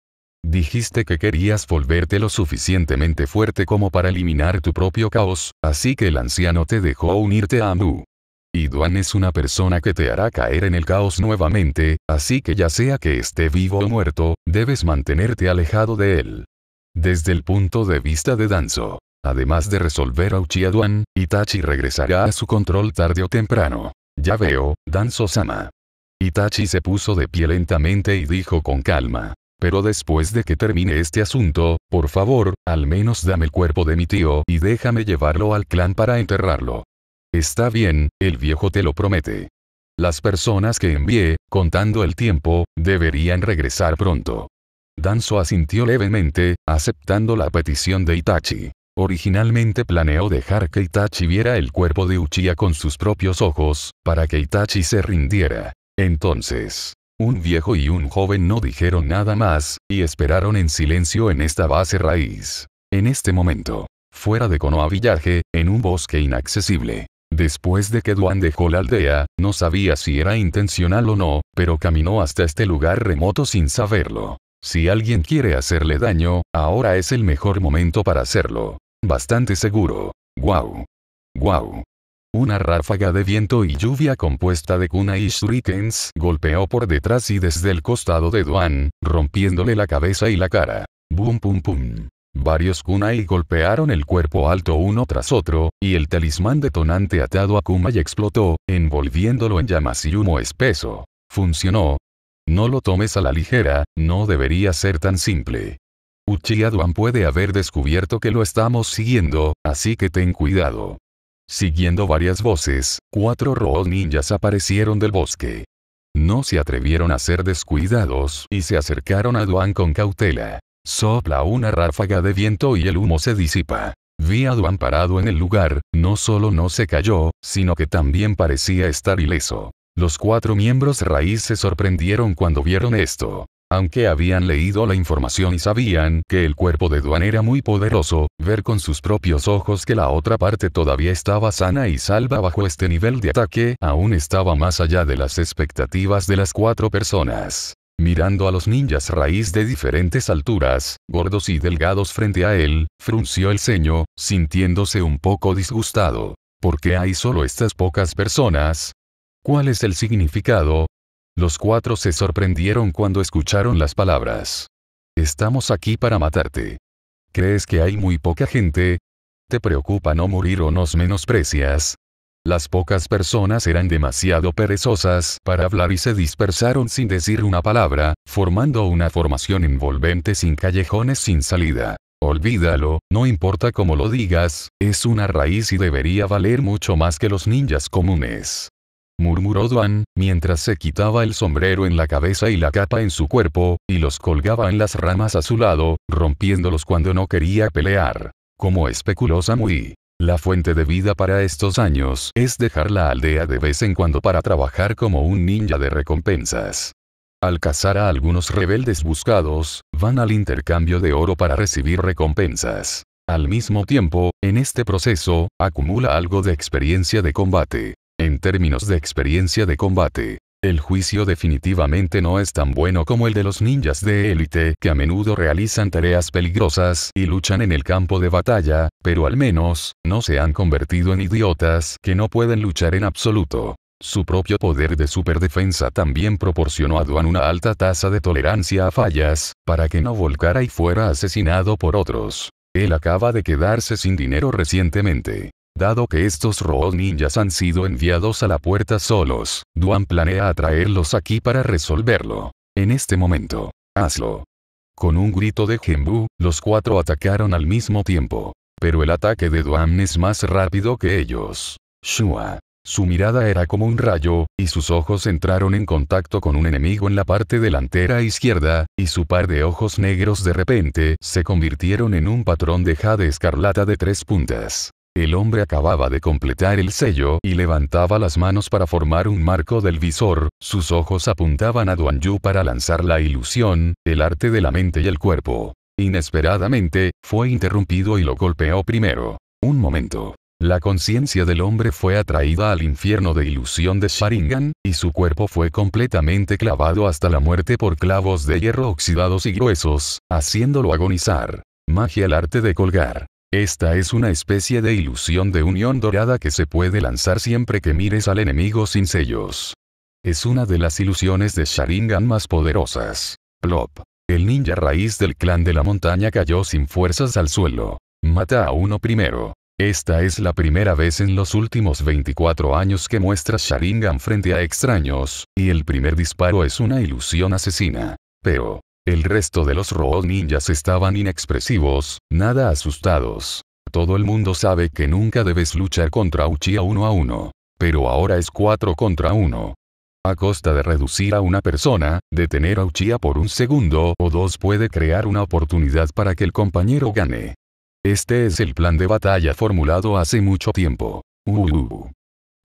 Dijiste que querías volverte lo suficientemente fuerte como para eliminar tu propio caos, así que el anciano te dejó unirte a Amu. Iduan es una persona que te hará caer en el caos nuevamente, así que ya sea que esté vivo o muerto, debes mantenerte alejado de él. Desde el punto de vista de Danzo, además de resolver a Uchiha Duan, Itachi regresará a su control tarde o temprano. Ya veo, Danzo-sama. Itachi se puso de pie lentamente y dijo con calma. Pero después de que termine este asunto, por favor, al menos dame el cuerpo de mi tío y déjame llevarlo al clan para enterrarlo. Está bien, el viejo te lo promete. Las personas que envié, contando el tiempo, deberían regresar pronto. Danzo asintió levemente, aceptando la petición de Itachi. Originalmente planeó dejar que Itachi viera el cuerpo de Uchiha con sus propios ojos, para que Itachi se rindiera. Entonces, un viejo y un joven no dijeron nada más, y esperaron en silencio en esta base raíz. En este momento, fuera de Konoha en un bosque inaccesible. Después de que Duan dejó la aldea, no sabía si era intencional o no, pero caminó hasta este lugar remoto sin saberlo. Si alguien quiere hacerle daño, ahora es el mejor momento para hacerlo. Bastante seguro. Guau. Guau. Una ráfaga de viento y lluvia compuesta de kunai y shurikens golpeó por detrás y desde el costado de Duan, rompiéndole la cabeza y la cara. Bum pum pum. Varios kunai golpearon el cuerpo alto uno tras otro, y el talismán detonante atado a Kumai explotó, envolviéndolo en llamas y humo espeso. Funcionó. No lo tomes a la ligera, no debería ser tan simple. Uchiha Duan puede haber descubierto que lo estamos siguiendo, así que ten cuidado. Siguiendo varias voces, cuatro roos ninjas aparecieron del bosque. No se atrevieron a ser descuidados y se acercaron a Duan con cautela. Sopla una ráfaga de viento y el humo se disipa. Vi a Duan parado en el lugar, no solo no se cayó, sino que también parecía estar ileso. Los cuatro miembros raíz se sorprendieron cuando vieron esto. Aunque habían leído la información y sabían que el cuerpo de Duan era muy poderoso, ver con sus propios ojos que la otra parte todavía estaba sana y salva bajo este nivel de ataque aún estaba más allá de las expectativas de las cuatro personas. Mirando a los ninjas raíz de diferentes alturas, gordos y delgados frente a él, frunció el ceño, sintiéndose un poco disgustado. ¿Por qué hay solo estas pocas personas? ¿Cuál es el significado? Los cuatro se sorprendieron cuando escucharon las palabras. Estamos aquí para matarte. ¿Crees que hay muy poca gente? ¿Te preocupa no morir o nos menosprecias? Las pocas personas eran demasiado perezosas para hablar y se dispersaron sin decir una palabra, formando una formación envolvente sin callejones sin salida. Olvídalo, no importa cómo lo digas, es una raíz y debería valer mucho más que los ninjas comunes murmuró Duan, mientras se quitaba el sombrero en la cabeza y la capa en su cuerpo, y los colgaba en las ramas a su lado, rompiéndolos cuando no quería pelear. Como especuló Samui. La fuente de vida para estos años es dejar la aldea de vez en cuando para trabajar como un ninja de recompensas. Al cazar a algunos rebeldes buscados, van al intercambio de oro para recibir recompensas. Al mismo tiempo, en este proceso, acumula algo de experiencia de combate. En términos de experiencia de combate, el juicio definitivamente no es tan bueno como el de los ninjas de élite que a menudo realizan tareas peligrosas y luchan en el campo de batalla, pero al menos, no se han convertido en idiotas que no pueden luchar en absoluto. Su propio poder de superdefensa también proporcionó a Duan una alta tasa de tolerancia a fallas, para que no volcara y fuera asesinado por otros. Él acaba de quedarse sin dinero recientemente. Dado que estos robots ninjas han sido enviados a la puerta solos, Duan planea atraerlos aquí para resolverlo. En este momento. Hazlo. Con un grito de Genbu, los cuatro atacaron al mismo tiempo. Pero el ataque de Duan es más rápido que ellos. Shua. Su mirada era como un rayo, y sus ojos entraron en contacto con un enemigo en la parte delantera izquierda, y su par de ojos negros de repente se convirtieron en un patrón de jade escarlata de tres puntas. El hombre acababa de completar el sello y levantaba las manos para formar un marco del visor, sus ojos apuntaban a Duan Yu para lanzar la ilusión, el arte de la mente y el cuerpo. Inesperadamente, fue interrumpido y lo golpeó primero. Un momento. La conciencia del hombre fue atraída al infierno de ilusión de Sharingan, y su cuerpo fue completamente clavado hasta la muerte por clavos de hierro oxidados y gruesos, haciéndolo agonizar. Magia el arte de colgar. Esta es una especie de ilusión de unión dorada que se puede lanzar siempre que mires al enemigo sin sellos. Es una de las ilusiones de Sharingan más poderosas. Plop. El ninja raíz del clan de la montaña cayó sin fuerzas al suelo. Mata a uno primero. Esta es la primera vez en los últimos 24 años que muestra Sharingan frente a extraños, y el primer disparo es una ilusión asesina. Pero, el resto de los robot ninjas estaban inexpresivos, nada asustados. Todo el mundo sabe que nunca debes luchar contra Uchiha uno a uno. Pero ahora es cuatro contra uno. A costa de reducir a una persona, detener a Uchiha por un segundo o dos puede crear una oportunidad para que el compañero gane. Este es el plan de batalla formulado hace mucho tiempo. Uh, uh, uh.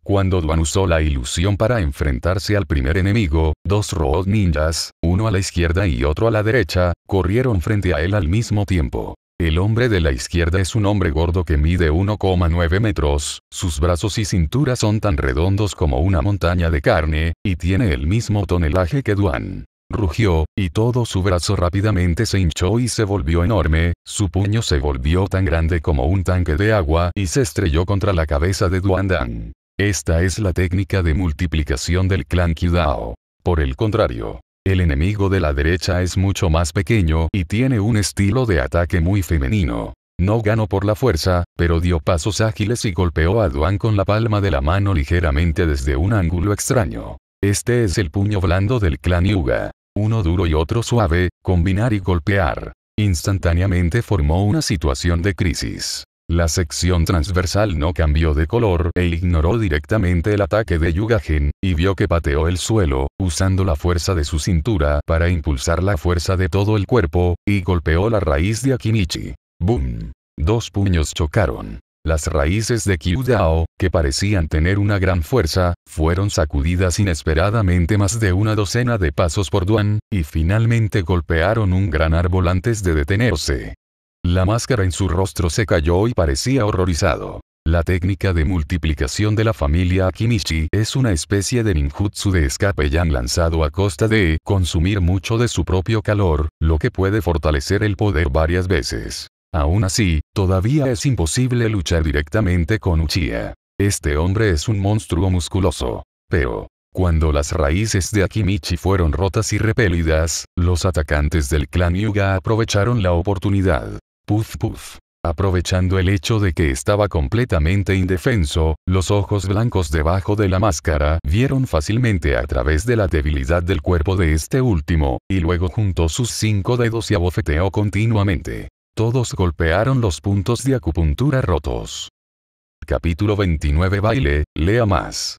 Cuando Duan usó la ilusión para enfrentarse al primer enemigo, dos robots ninjas, uno a la izquierda y otro a la derecha, corrieron frente a él al mismo tiempo. El hombre de la izquierda es un hombre gordo que mide 1,9 metros, sus brazos y cintura son tan redondos como una montaña de carne, y tiene el mismo tonelaje que Duan. Rugió, y todo su brazo rápidamente se hinchó y se volvió enorme, su puño se volvió tan grande como un tanque de agua y se estrelló contra la cabeza de Duan Dan. Esta es la técnica de multiplicación del clan Kidao. Por el contrario, el enemigo de la derecha es mucho más pequeño y tiene un estilo de ataque muy femenino. No ganó por la fuerza, pero dio pasos ágiles y golpeó a Duan con la palma de la mano ligeramente desde un ángulo extraño. Este es el puño blando del clan Yuga. Uno duro y otro suave, combinar y golpear. Instantáneamente formó una situación de crisis. La sección transversal no cambió de color e ignoró directamente el ataque de Yugagen, y vio que pateó el suelo, usando la fuerza de su cintura para impulsar la fuerza de todo el cuerpo, y golpeó la raíz de Akinichi. ¡Boom! Dos puños chocaron. Las raíces de Kyudao, que parecían tener una gran fuerza, fueron sacudidas inesperadamente más de una docena de pasos por Duan, y finalmente golpearon un gran árbol antes de detenerse. La máscara en su rostro se cayó y parecía horrorizado. La técnica de multiplicación de la familia Akimichi es una especie de ninjutsu de escape han lanzado a costa de consumir mucho de su propio calor, lo que puede fortalecer el poder varias veces. Aún así, todavía es imposible luchar directamente con Uchiha. Este hombre es un monstruo musculoso. Pero, cuando las raíces de Akimichi fueron rotas y repelidas, los atacantes del clan Yuga aprovecharon la oportunidad. Puf puf. Aprovechando el hecho de que estaba completamente indefenso, los ojos blancos debajo de la máscara vieron fácilmente a través de la debilidad del cuerpo de este último, y luego juntó sus cinco dedos y abofeteó continuamente. Todos golpearon los puntos de acupuntura rotos. Capítulo 29 Baile, lea más.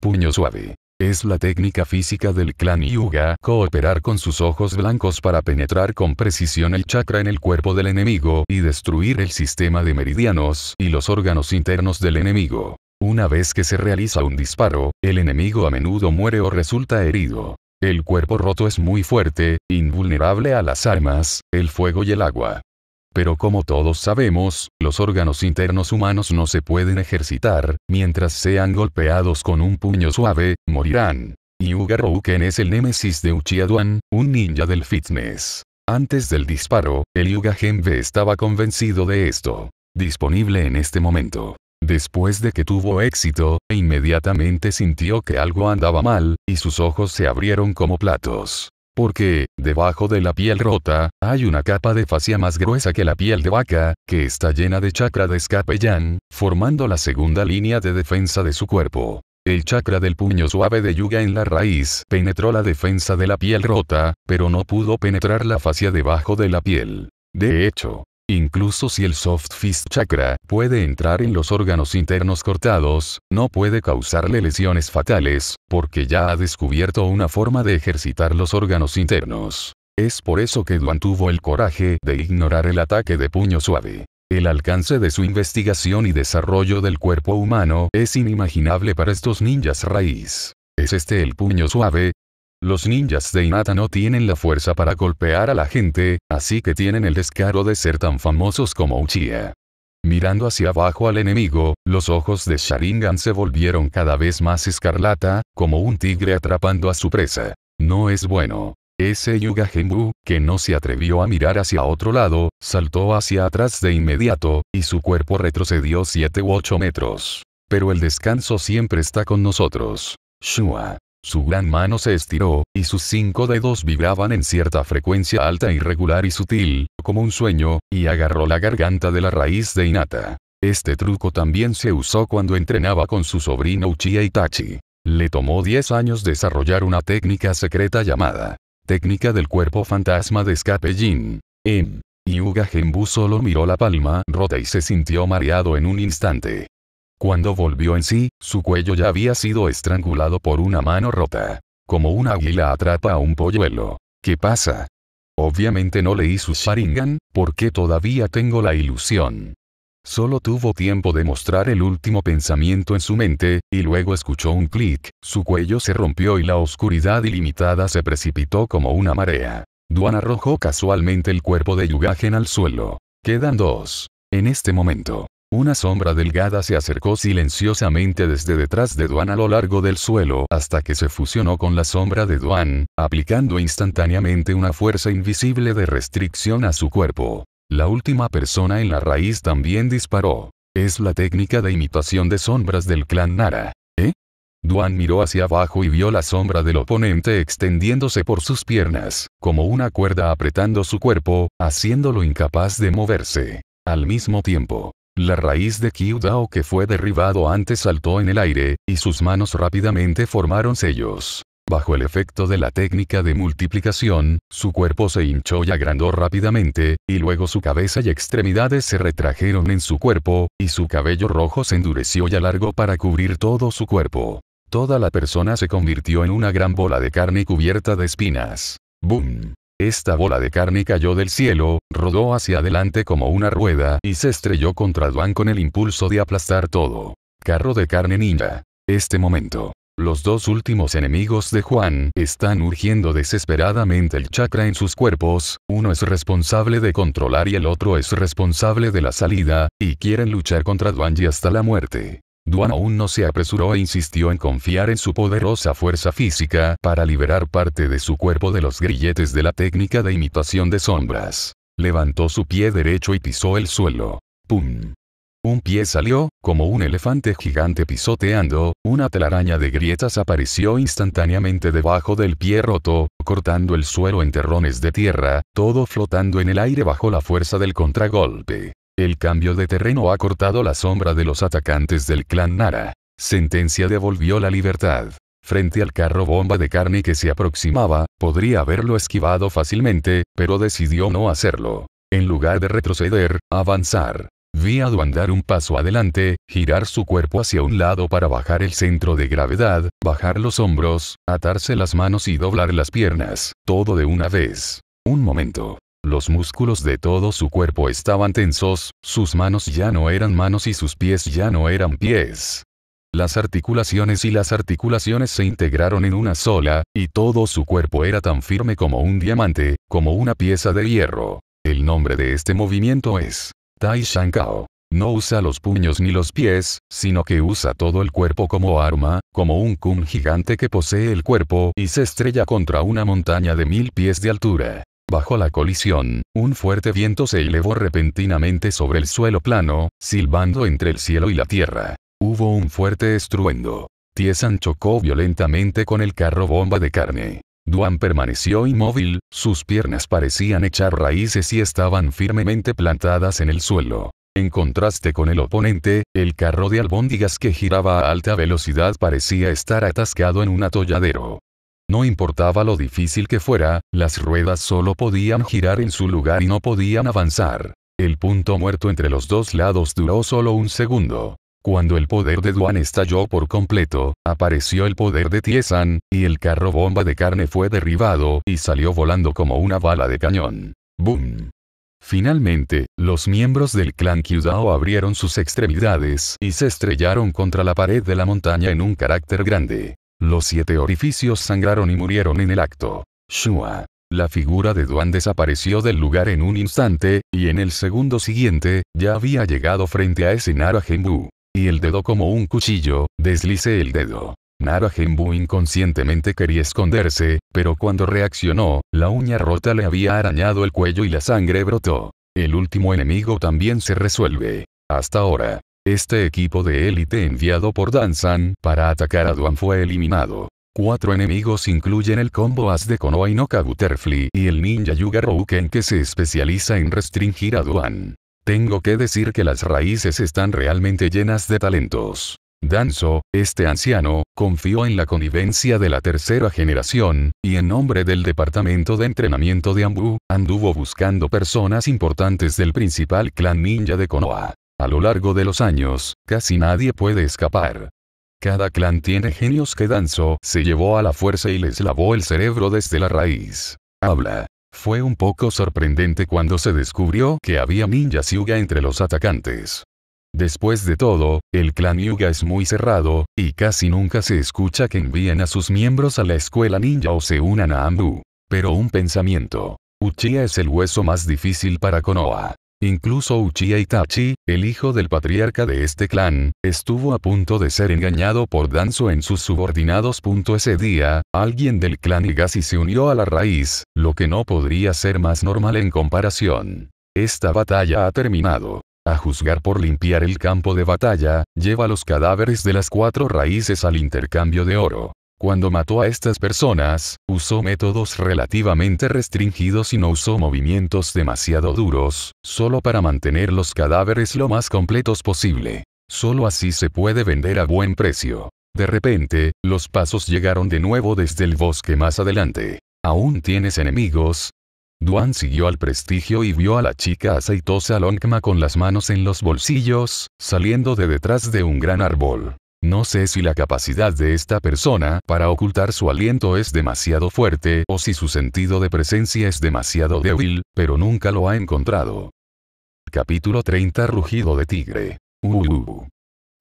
Puño suave. Es la técnica física del clan Yuga cooperar con sus ojos blancos para penetrar con precisión el chakra en el cuerpo del enemigo y destruir el sistema de meridianos y los órganos internos del enemigo. Una vez que se realiza un disparo, el enemigo a menudo muere o resulta herido. El cuerpo roto es muy fuerte, invulnerable a las armas, el fuego y el agua. Pero como todos sabemos, los órganos internos humanos no se pueden ejercitar, mientras sean golpeados con un puño suave, morirán. Yuga Rouken es el némesis de Uchiha Duan, un ninja del fitness. Antes del disparo, el Yuga Genbe estaba convencido de esto. Disponible en este momento. Después de que tuvo éxito, inmediatamente sintió que algo andaba mal, y sus ojos se abrieron como platos porque, debajo de la piel rota, hay una capa de fascia más gruesa que la piel de vaca, que está llena de chakra de escapellán formando la segunda línea de defensa de su cuerpo. El chakra del puño suave de Yuga en la raíz penetró la defensa de la piel rota, pero no pudo penetrar la fascia debajo de la piel. De hecho, Incluso si el soft fist chakra puede entrar en los órganos internos cortados, no puede causarle lesiones fatales, porque ya ha descubierto una forma de ejercitar los órganos internos. Es por eso que Duan tuvo el coraje de ignorar el ataque de puño suave. El alcance de su investigación y desarrollo del cuerpo humano es inimaginable para estos ninjas raíz. ¿Es este el puño suave? Los ninjas de Hinata no tienen la fuerza para golpear a la gente, así que tienen el descaro de ser tan famosos como Uchiha. Mirando hacia abajo al enemigo, los ojos de Sharingan se volvieron cada vez más escarlata, como un tigre atrapando a su presa. No es bueno. Ese Yuga Genbu, que no se atrevió a mirar hacia otro lado, saltó hacia atrás de inmediato, y su cuerpo retrocedió 7 u 8 metros. Pero el descanso siempre está con nosotros. Shua. Su gran mano se estiró, y sus cinco dedos vibraban en cierta frecuencia alta irregular y sutil, como un sueño, y agarró la garganta de la raíz de Inata. Este truco también se usó cuando entrenaba con su sobrino Uchiha Itachi. Le tomó 10 años desarrollar una técnica secreta llamada Técnica del cuerpo fantasma de escape Jin. En em. Yuga Genbu solo miró la palma rota y se sintió mareado en un instante. Cuando volvió en sí, su cuello ya había sido estrangulado por una mano rota. Como un águila atrapa a un polluelo. ¿Qué pasa? Obviamente no leí su Sharingan, porque todavía tengo la ilusión. Solo tuvo tiempo de mostrar el último pensamiento en su mente, y luego escuchó un clic, su cuello se rompió y la oscuridad ilimitada se precipitó como una marea. Duan arrojó casualmente el cuerpo de Yugagen al suelo. Quedan dos. En este momento. Una sombra delgada se acercó silenciosamente desde detrás de Duan a lo largo del suelo hasta que se fusionó con la sombra de Duan, aplicando instantáneamente una fuerza invisible de restricción a su cuerpo. La última persona en la raíz también disparó. Es la técnica de imitación de sombras del clan Nara. ¿Eh? Duan miró hacia abajo y vio la sombra del oponente extendiéndose por sus piernas, como una cuerda apretando su cuerpo, haciéndolo incapaz de moverse. Al mismo tiempo, la raíz de Kyudao que fue derribado antes saltó en el aire, y sus manos rápidamente formaron sellos. Bajo el efecto de la técnica de multiplicación, su cuerpo se hinchó y agrandó rápidamente, y luego su cabeza y extremidades se retrajeron en su cuerpo, y su cabello rojo se endureció y alargó para cubrir todo su cuerpo. Toda la persona se convirtió en una gran bola de carne cubierta de espinas. ¡Boom! Esta bola de carne cayó del cielo, rodó hacia adelante como una rueda y se estrelló contra Duan con el impulso de aplastar todo. Carro de carne ninja. Este momento. Los dos últimos enemigos de Juan están urgiendo desesperadamente el chakra en sus cuerpos, uno es responsable de controlar y el otro es responsable de la salida, y quieren luchar contra Duan y hasta la muerte. Duan aún no se apresuró e insistió en confiar en su poderosa fuerza física para liberar parte de su cuerpo de los grilletes de la técnica de imitación de sombras. Levantó su pie derecho y pisó el suelo. ¡Pum! Un pie salió, como un elefante gigante pisoteando, una telaraña de grietas apareció instantáneamente debajo del pie roto, cortando el suelo en terrones de tierra, todo flotando en el aire bajo la fuerza del contragolpe. El cambio de terreno ha cortado la sombra de los atacantes del clan Nara. Sentencia devolvió la libertad. Frente al carro bomba de carne que se aproximaba, podría haberlo esquivado fácilmente, pero decidió no hacerlo. En lugar de retroceder, avanzar. Vi a un paso adelante, girar su cuerpo hacia un lado para bajar el centro de gravedad, bajar los hombros, atarse las manos y doblar las piernas, todo de una vez. Un momento. Los músculos de todo su cuerpo estaban tensos, sus manos ya no eran manos y sus pies ya no eran pies. Las articulaciones y las articulaciones se integraron en una sola, y todo su cuerpo era tan firme como un diamante, como una pieza de hierro. El nombre de este movimiento es Tai Shan Kao. No usa los puños ni los pies, sino que usa todo el cuerpo como arma, como un kun gigante que posee el cuerpo y se estrella contra una montaña de mil pies de altura. Bajo la colisión, un fuerte viento se elevó repentinamente sobre el suelo plano, silbando entre el cielo y la tierra. Hubo un fuerte estruendo. Tiesan chocó violentamente con el carro bomba de carne. Duan permaneció inmóvil, sus piernas parecían echar raíces y estaban firmemente plantadas en el suelo. En contraste con el oponente, el carro de albóndigas que giraba a alta velocidad parecía estar atascado en un atolladero. No importaba lo difícil que fuera, las ruedas solo podían girar en su lugar y no podían avanzar. El punto muerto entre los dos lados duró solo un segundo. Cuando el poder de Duan estalló por completo, apareció el poder de Tiesan, y el carro bomba de carne fue derribado y salió volando como una bala de cañón. ¡Boom! Finalmente, los miembros del clan Kyudao abrieron sus extremidades y se estrellaron contra la pared de la montaña en un carácter grande. Los siete orificios sangraron y murieron en el acto. Shua. La figura de Duan desapareció del lugar en un instante, y en el segundo siguiente, ya había llegado frente a ese Nara Genbu. Y el dedo como un cuchillo, deslice el dedo. Nara Genbu inconscientemente quería esconderse, pero cuando reaccionó, la uña rota le había arañado el cuello y la sangre brotó. El último enemigo también se resuelve. Hasta ahora. Este equipo de élite enviado por Danzan para atacar a Duan fue eliminado. Cuatro enemigos incluyen el combo As de Konoha Inoka Butterfly y el ninja Yuga Rouken que se especializa en restringir a Duan. Tengo que decir que las raíces están realmente llenas de talentos. Danzo, este anciano, confió en la connivencia de la tercera generación, y en nombre del departamento de entrenamiento de Ambu, anduvo buscando personas importantes del principal clan ninja de Konoha. A lo largo de los años, casi nadie puede escapar. Cada clan tiene genios que Danzo se llevó a la fuerza y les lavó el cerebro desde la raíz. Habla. Fue un poco sorprendente cuando se descubrió que había ninjas Yuga entre los atacantes. Después de todo, el clan Yuga es muy cerrado, y casi nunca se escucha que envíen a sus miembros a la escuela ninja o se unan a Ambu. Pero un pensamiento. Uchiha es el hueso más difícil para Konoha. Incluso Uchiha Itachi, el hijo del patriarca de este clan, estuvo a punto de ser engañado por Danzo en sus subordinados. Ese día, alguien del clan Igasi se unió a la raíz, lo que no podría ser más normal en comparación. Esta batalla ha terminado. A juzgar por limpiar el campo de batalla, lleva los cadáveres de las cuatro raíces al intercambio de oro. Cuando mató a estas personas, usó métodos relativamente restringidos y no usó movimientos demasiado duros, solo para mantener los cadáveres lo más completos posible. Solo así se puede vender a buen precio. De repente, los pasos llegaron de nuevo desde el bosque más adelante. ¿Aún tienes enemigos? Duan siguió al prestigio y vio a la chica aceitosa Longma con las manos en los bolsillos, saliendo de detrás de un gran árbol. No sé si la capacidad de esta persona para ocultar su aliento es demasiado fuerte o si su sentido de presencia es demasiado débil, pero nunca lo ha encontrado. Capítulo 30 Rugido de Tigre. Uh, uh, uh.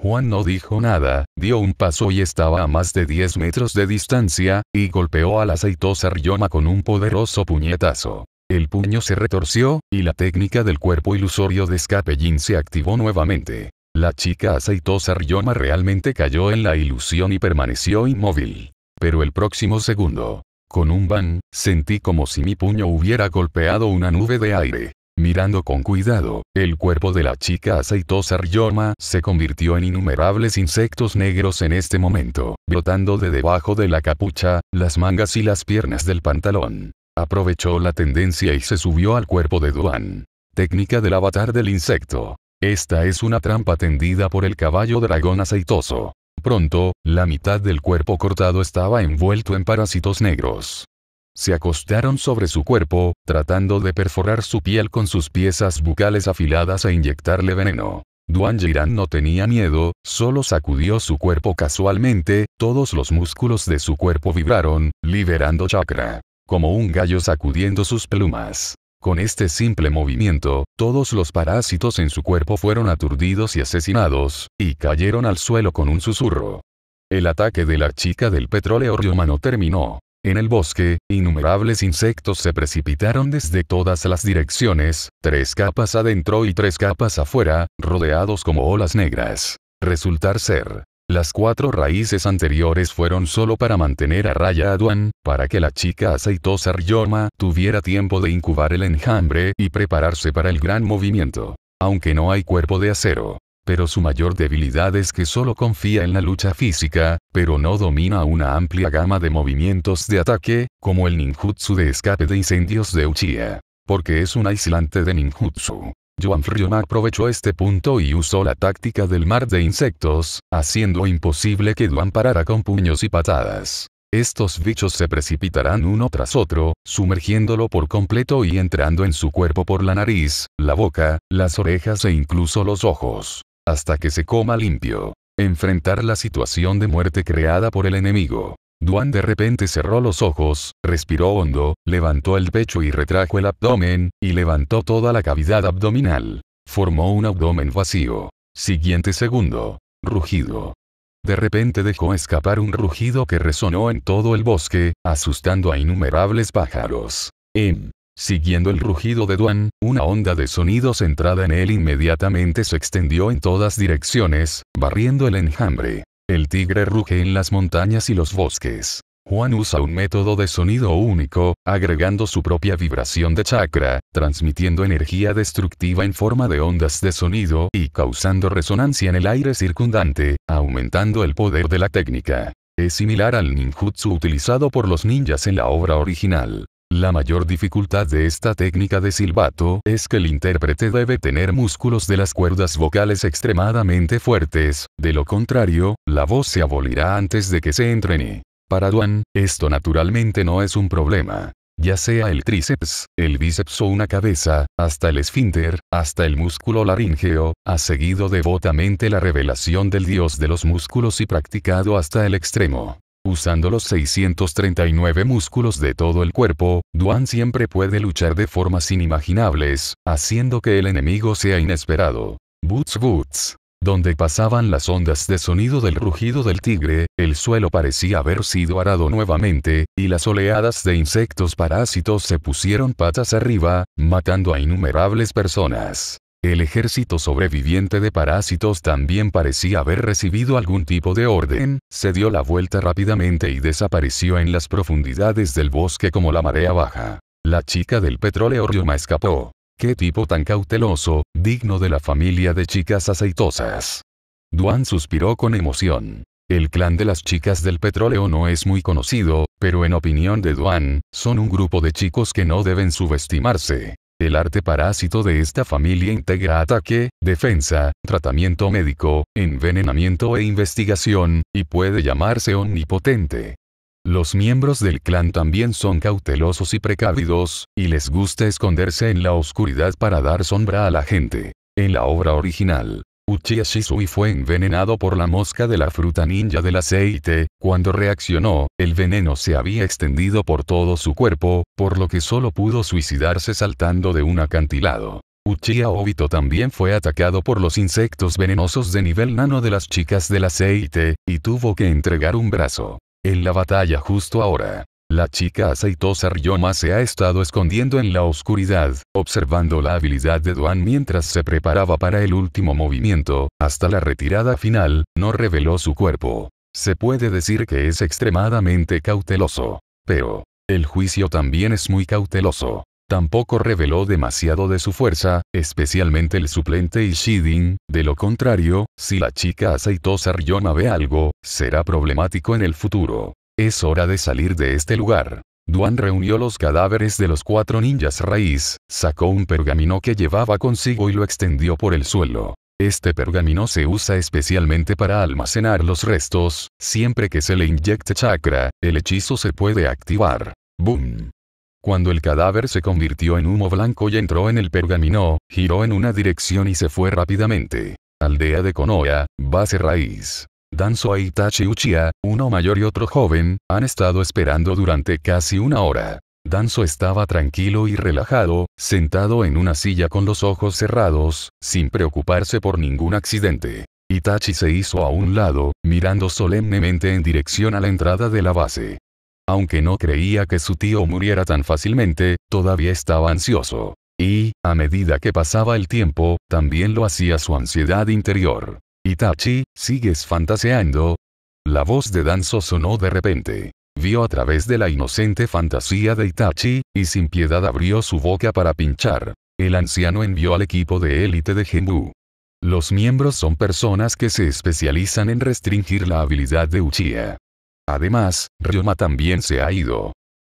Juan no dijo nada, dio un paso y estaba a más de 10 metros de distancia, y golpeó al la aceitosa Ryoma con un poderoso puñetazo. El puño se retorció, y la técnica del cuerpo ilusorio de Jin se activó nuevamente. La chica aceitosa Ryoma realmente cayó en la ilusión y permaneció inmóvil. Pero el próximo segundo, con un van, sentí como si mi puño hubiera golpeado una nube de aire. Mirando con cuidado, el cuerpo de la chica aceitosa Ryoma se convirtió en innumerables insectos negros en este momento, brotando de debajo de la capucha, las mangas y las piernas del pantalón. Aprovechó la tendencia y se subió al cuerpo de Duan. Técnica del avatar del insecto. Esta es una trampa tendida por el caballo dragón aceitoso. Pronto, la mitad del cuerpo cortado estaba envuelto en parásitos negros. Se acostaron sobre su cuerpo, tratando de perforar su piel con sus piezas bucales afiladas e inyectarle veneno. Duan Jiran no tenía miedo, solo sacudió su cuerpo casualmente, todos los músculos de su cuerpo vibraron, liberando chakra. Como un gallo sacudiendo sus plumas. Con este simple movimiento, todos los parásitos en su cuerpo fueron aturdidos y asesinados, y cayeron al suelo con un susurro. El ataque de la chica del petróleo romano terminó. En el bosque, innumerables insectos se precipitaron desde todas las direcciones, tres capas adentro y tres capas afuera, rodeados como olas negras. Resultar ser las cuatro raíces anteriores fueron solo para mantener a raya Aduan, para que la chica aceitosa Ryoma tuviera tiempo de incubar el enjambre y prepararse para el gran movimiento. Aunque no hay cuerpo de acero. Pero su mayor debilidad es que solo confía en la lucha física, pero no domina una amplia gama de movimientos de ataque, como el ninjutsu de escape de incendios de Uchiha. Porque es un aislante de ninjutsu. Joan Ryoma aprovechó este punto y usó la táctica del mar de insectos, haciendo imposible que Duan parara con puños y patadas. Estos bichos se precipitarán uno tras otro, sumergiéndolo por completo y entrando en su cuerpo por la nariz, la boca, las orejas e incluso los ojos. Hasta que se coma limpio. Enfrentar la situación de muerte creada por el enemigo. Duan de repente cerró los ojos, respiró hondo, levantó el pecho y retrajo el abdomen, y levantó toda la cavidad abdominal. Formó un abdomen vacío. Siguiente segundo. Rugido. De repente dejó escapar un rugido que resonó en todo el bosque, asustando a innumerables pájaros. En em. Siguiendo el rugido de Duan, una onda de sonidos centrada en él inmediatamente se extendió en todas direcciones, barriendo el enjambre. El tigre ruge en las montañas y los bosques. Juan usa un método de sonido único, agregando su propia vibración de chakra, transmitiendo energía destructiva en forma de ondas de sonido y causando resonancia en el aire circundante, aumentando el poder de la técnica. Es similar al ninjutsu utilizado por los ninjas en la obra original. La mayor dificultad de esta técnica de silbato es que el intérprete debe tener músculos de las cuerdas vocales extremadamente fuertes, de lo contrario, la voz se abolirá antes de que se entrene. Para Duan, esto naturalmente no es un problema. Ya sea el tríceps, el bíceps o una cabeza, hasta el esfínter, hasta el músculo laríngeo, ha seguido devotamente la revelación del dios de los músculos y practicado hasta el extremo. Usando los 639 músculos de todo el cuerpo, Duan siempre puede luchar de formas inimaginables, haciendo que el enemigo sea inesperado. Boots Boots. Donde pasaban las ondas de sonido del rugido del tigre, el suelo parecía haber sido arado nuevamente, y las oleadas de insectos parásitos se pusieron patas arriba, matando a innumerables personas. El ejército sobreviviente de parásitos también parecía haber recibido algún tipo de orden, se dio la vuelta rápidamente y desapareció en las profundidades del bosque como la marea baja. La chica del petróleo Ryoma escapó. Qué tipo tan cauteloso, digno de la familia de chicas aceitosas. Duan suspiró con emoción. El clan de las chicas del petróleo no es muy conocido, pero en opinión de Duan, son un grupo de chicos que no deben subestimarse. El arte parásito de esta familia integra ataque, defensa, tratamiento médico, envenenamiento e investigación, y puede llamarse omnipotente. Los miembros del clan también son cautelosos y precavidos, y les gusta esconderse en la oscuridad para dar sombra a la gente. En la obra original, Uchiha Shisui fue envenenado por la mosca de la fruta ninja del aceite, cuando reaccionó, el veneno se había extendido por todo su cuerpo, por lo que solo pudo suicidarse saltando de un acantilado. Uchiha Obito también fue atacado por los insectos venenosos de nivel nano de las chicas del aceite, y tuvo que entregar un brazo. En la batalla justo ahora, la chica aceitosa Ryoma se ha estado escondiendo en la oscuridad, observando la habilidad de Duan mientras se preparaba para el último movimiento, hasta la retirada final, no reveló su cuerpo. Se puede decir que es extremadamente cauteloso. Pero, el juicio también es muy cauteloso. Tampoco reveló demasiado de su fuerza, especialmente el suplente Ishidin, de lo contrario, si la chica aceitosa Ryoma ve algo, será problemático en el futuro. Es hora de salir de este lugar. Duan reunió los cadáveres de los cuatro ninjas raíz, sacó un pergamino que llevaba consigo y lo extendió por el suelo. Este pergamino se usa especialmente para almacenar los restos, siempre que se le inyecte chakra, el hechizo se puede activar. ¡Boom! Cuando el cadáver se convirtió en humo blanco y entró en el pergamino, giró en una dirección y se fue rápidamente. Aldea de Konoha, base raíz. Danzo Itachi Uchiha, uno mayor y otro joven, han estado esperando durante casi una hora. Danzo estaba tranquilo y relajado, sentado en una silla con los ojos cerrados, sin preocuparse por ningún accidente. Itachi se hizo a un lado, mirando solemnemente en dirección a la entrada de la base. Aunque no creía que su tío muriera tan fácilmente, todavía estaba ansioso. Y, a medida que pasaba el tiempo, también lo hacía su ansiedad interior. Itachi, ¿sigues fantaseando? La voz de Danzo sonó de repente. Vio a través de la inocente fantasía de Itachi, y sin piedad abrió su boca para pinchar. El anciano envió al equipo de élite de Genbu. Los miembros son personas que se especializan en restringir la habilidad de Uchiha. Además, Ryoma también se ha ido.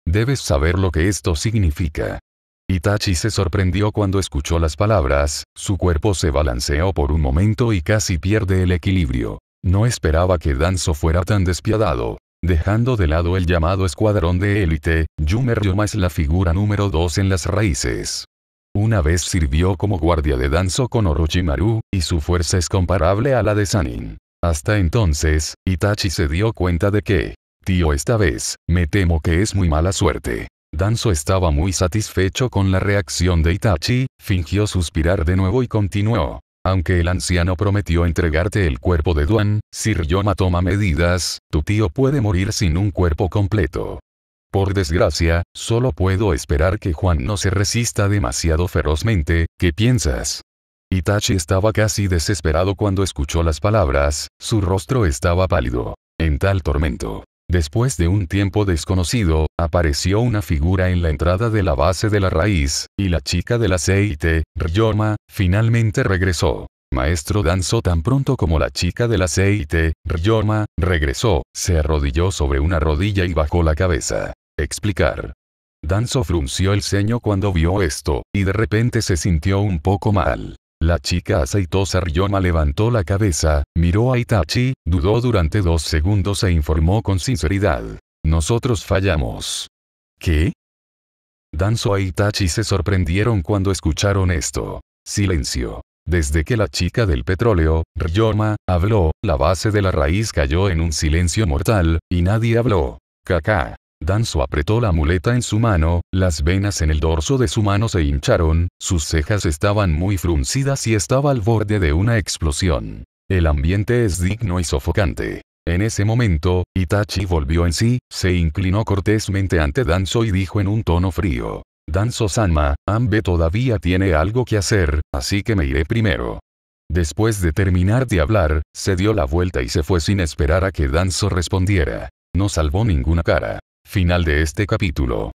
Debes saber lo que esto significa. Itachi se sorprendió cuando escuchó las palabras, su cuerpo se balanceó por un momento y casi pierde el equilibrio. No esperaba que Danzo fuera tan despiadado. Dejando de lado el llamado escuadrón de élite, Yume Ryoma es la figura número 2 en las raíces. Una vez sirvió como guardia de Danzo con Orochimaru, y su fuerza es comparable a la de Sanin. Hasta entonces, Itachi se dio cuenta de que, tío esta vez, me temo que es muy mala suerte. Danzo estaba muy satisfecho con la reacción de Itachi, fingió suspirar de nuevo y continuó. Aunque el anciano prometió entregarte el cuerpo de Duan, Sir Yoma toma medidas, tu tío puede morir sin un cuerpo completo. Por desgracia, solo puedo esperar que Juan no se resista demasiado ferozmente, ¿qué piensas? Itachi estaba casi desesperado cuando escuchó las palabras, su rostro estaba pálido. En tal tormento, Después de un tiempo desconocido, apareció una figura en la entrada de la base de la raíz, y la chica del aceite, Ryoma, finalmente regresó. Maestro Danzo tan pronto como la chica del aceite, Ryoma, regresó, se arrodilló sobre una rodilla y bajó la cabeza. Explicar. Danzo frunció el ceño cuando vio esto, y de repente se sintió un poco mal. La chica aceitosa Ryoma levantó la cabeza, miró a Itachi, dudó durante dos segundos e informó con sinceridad. Nosotros fallamos. ¿Qué? Danzo e Itachi se sorprendieron cuando escucharon esto. Silencio. Desde que la chica del petróleo, Ryoma, habló, la base de la raíz cayó en un silencio mortal, y nadie habló. Kaká. Danzo apretó la muleta en su mano, las venas en el dorso de su mano se hincharon, sus cejas estaban muy fruncidas y estaba al borde de una explosión. El ambiente es digno y sofocante. En ese momento, Itachi volvió en sí, se inclinó cortésmente ante Danzo y dijo en un tono frío. Danzo-sama, Ambe todavía tiene algo que hacer, así que me iré primero. Después de terminar de hablar, se dio la vuelta y se fue sin esperar a que Danzo respondiera. No salvó ninguna cara. Final de este capítulo.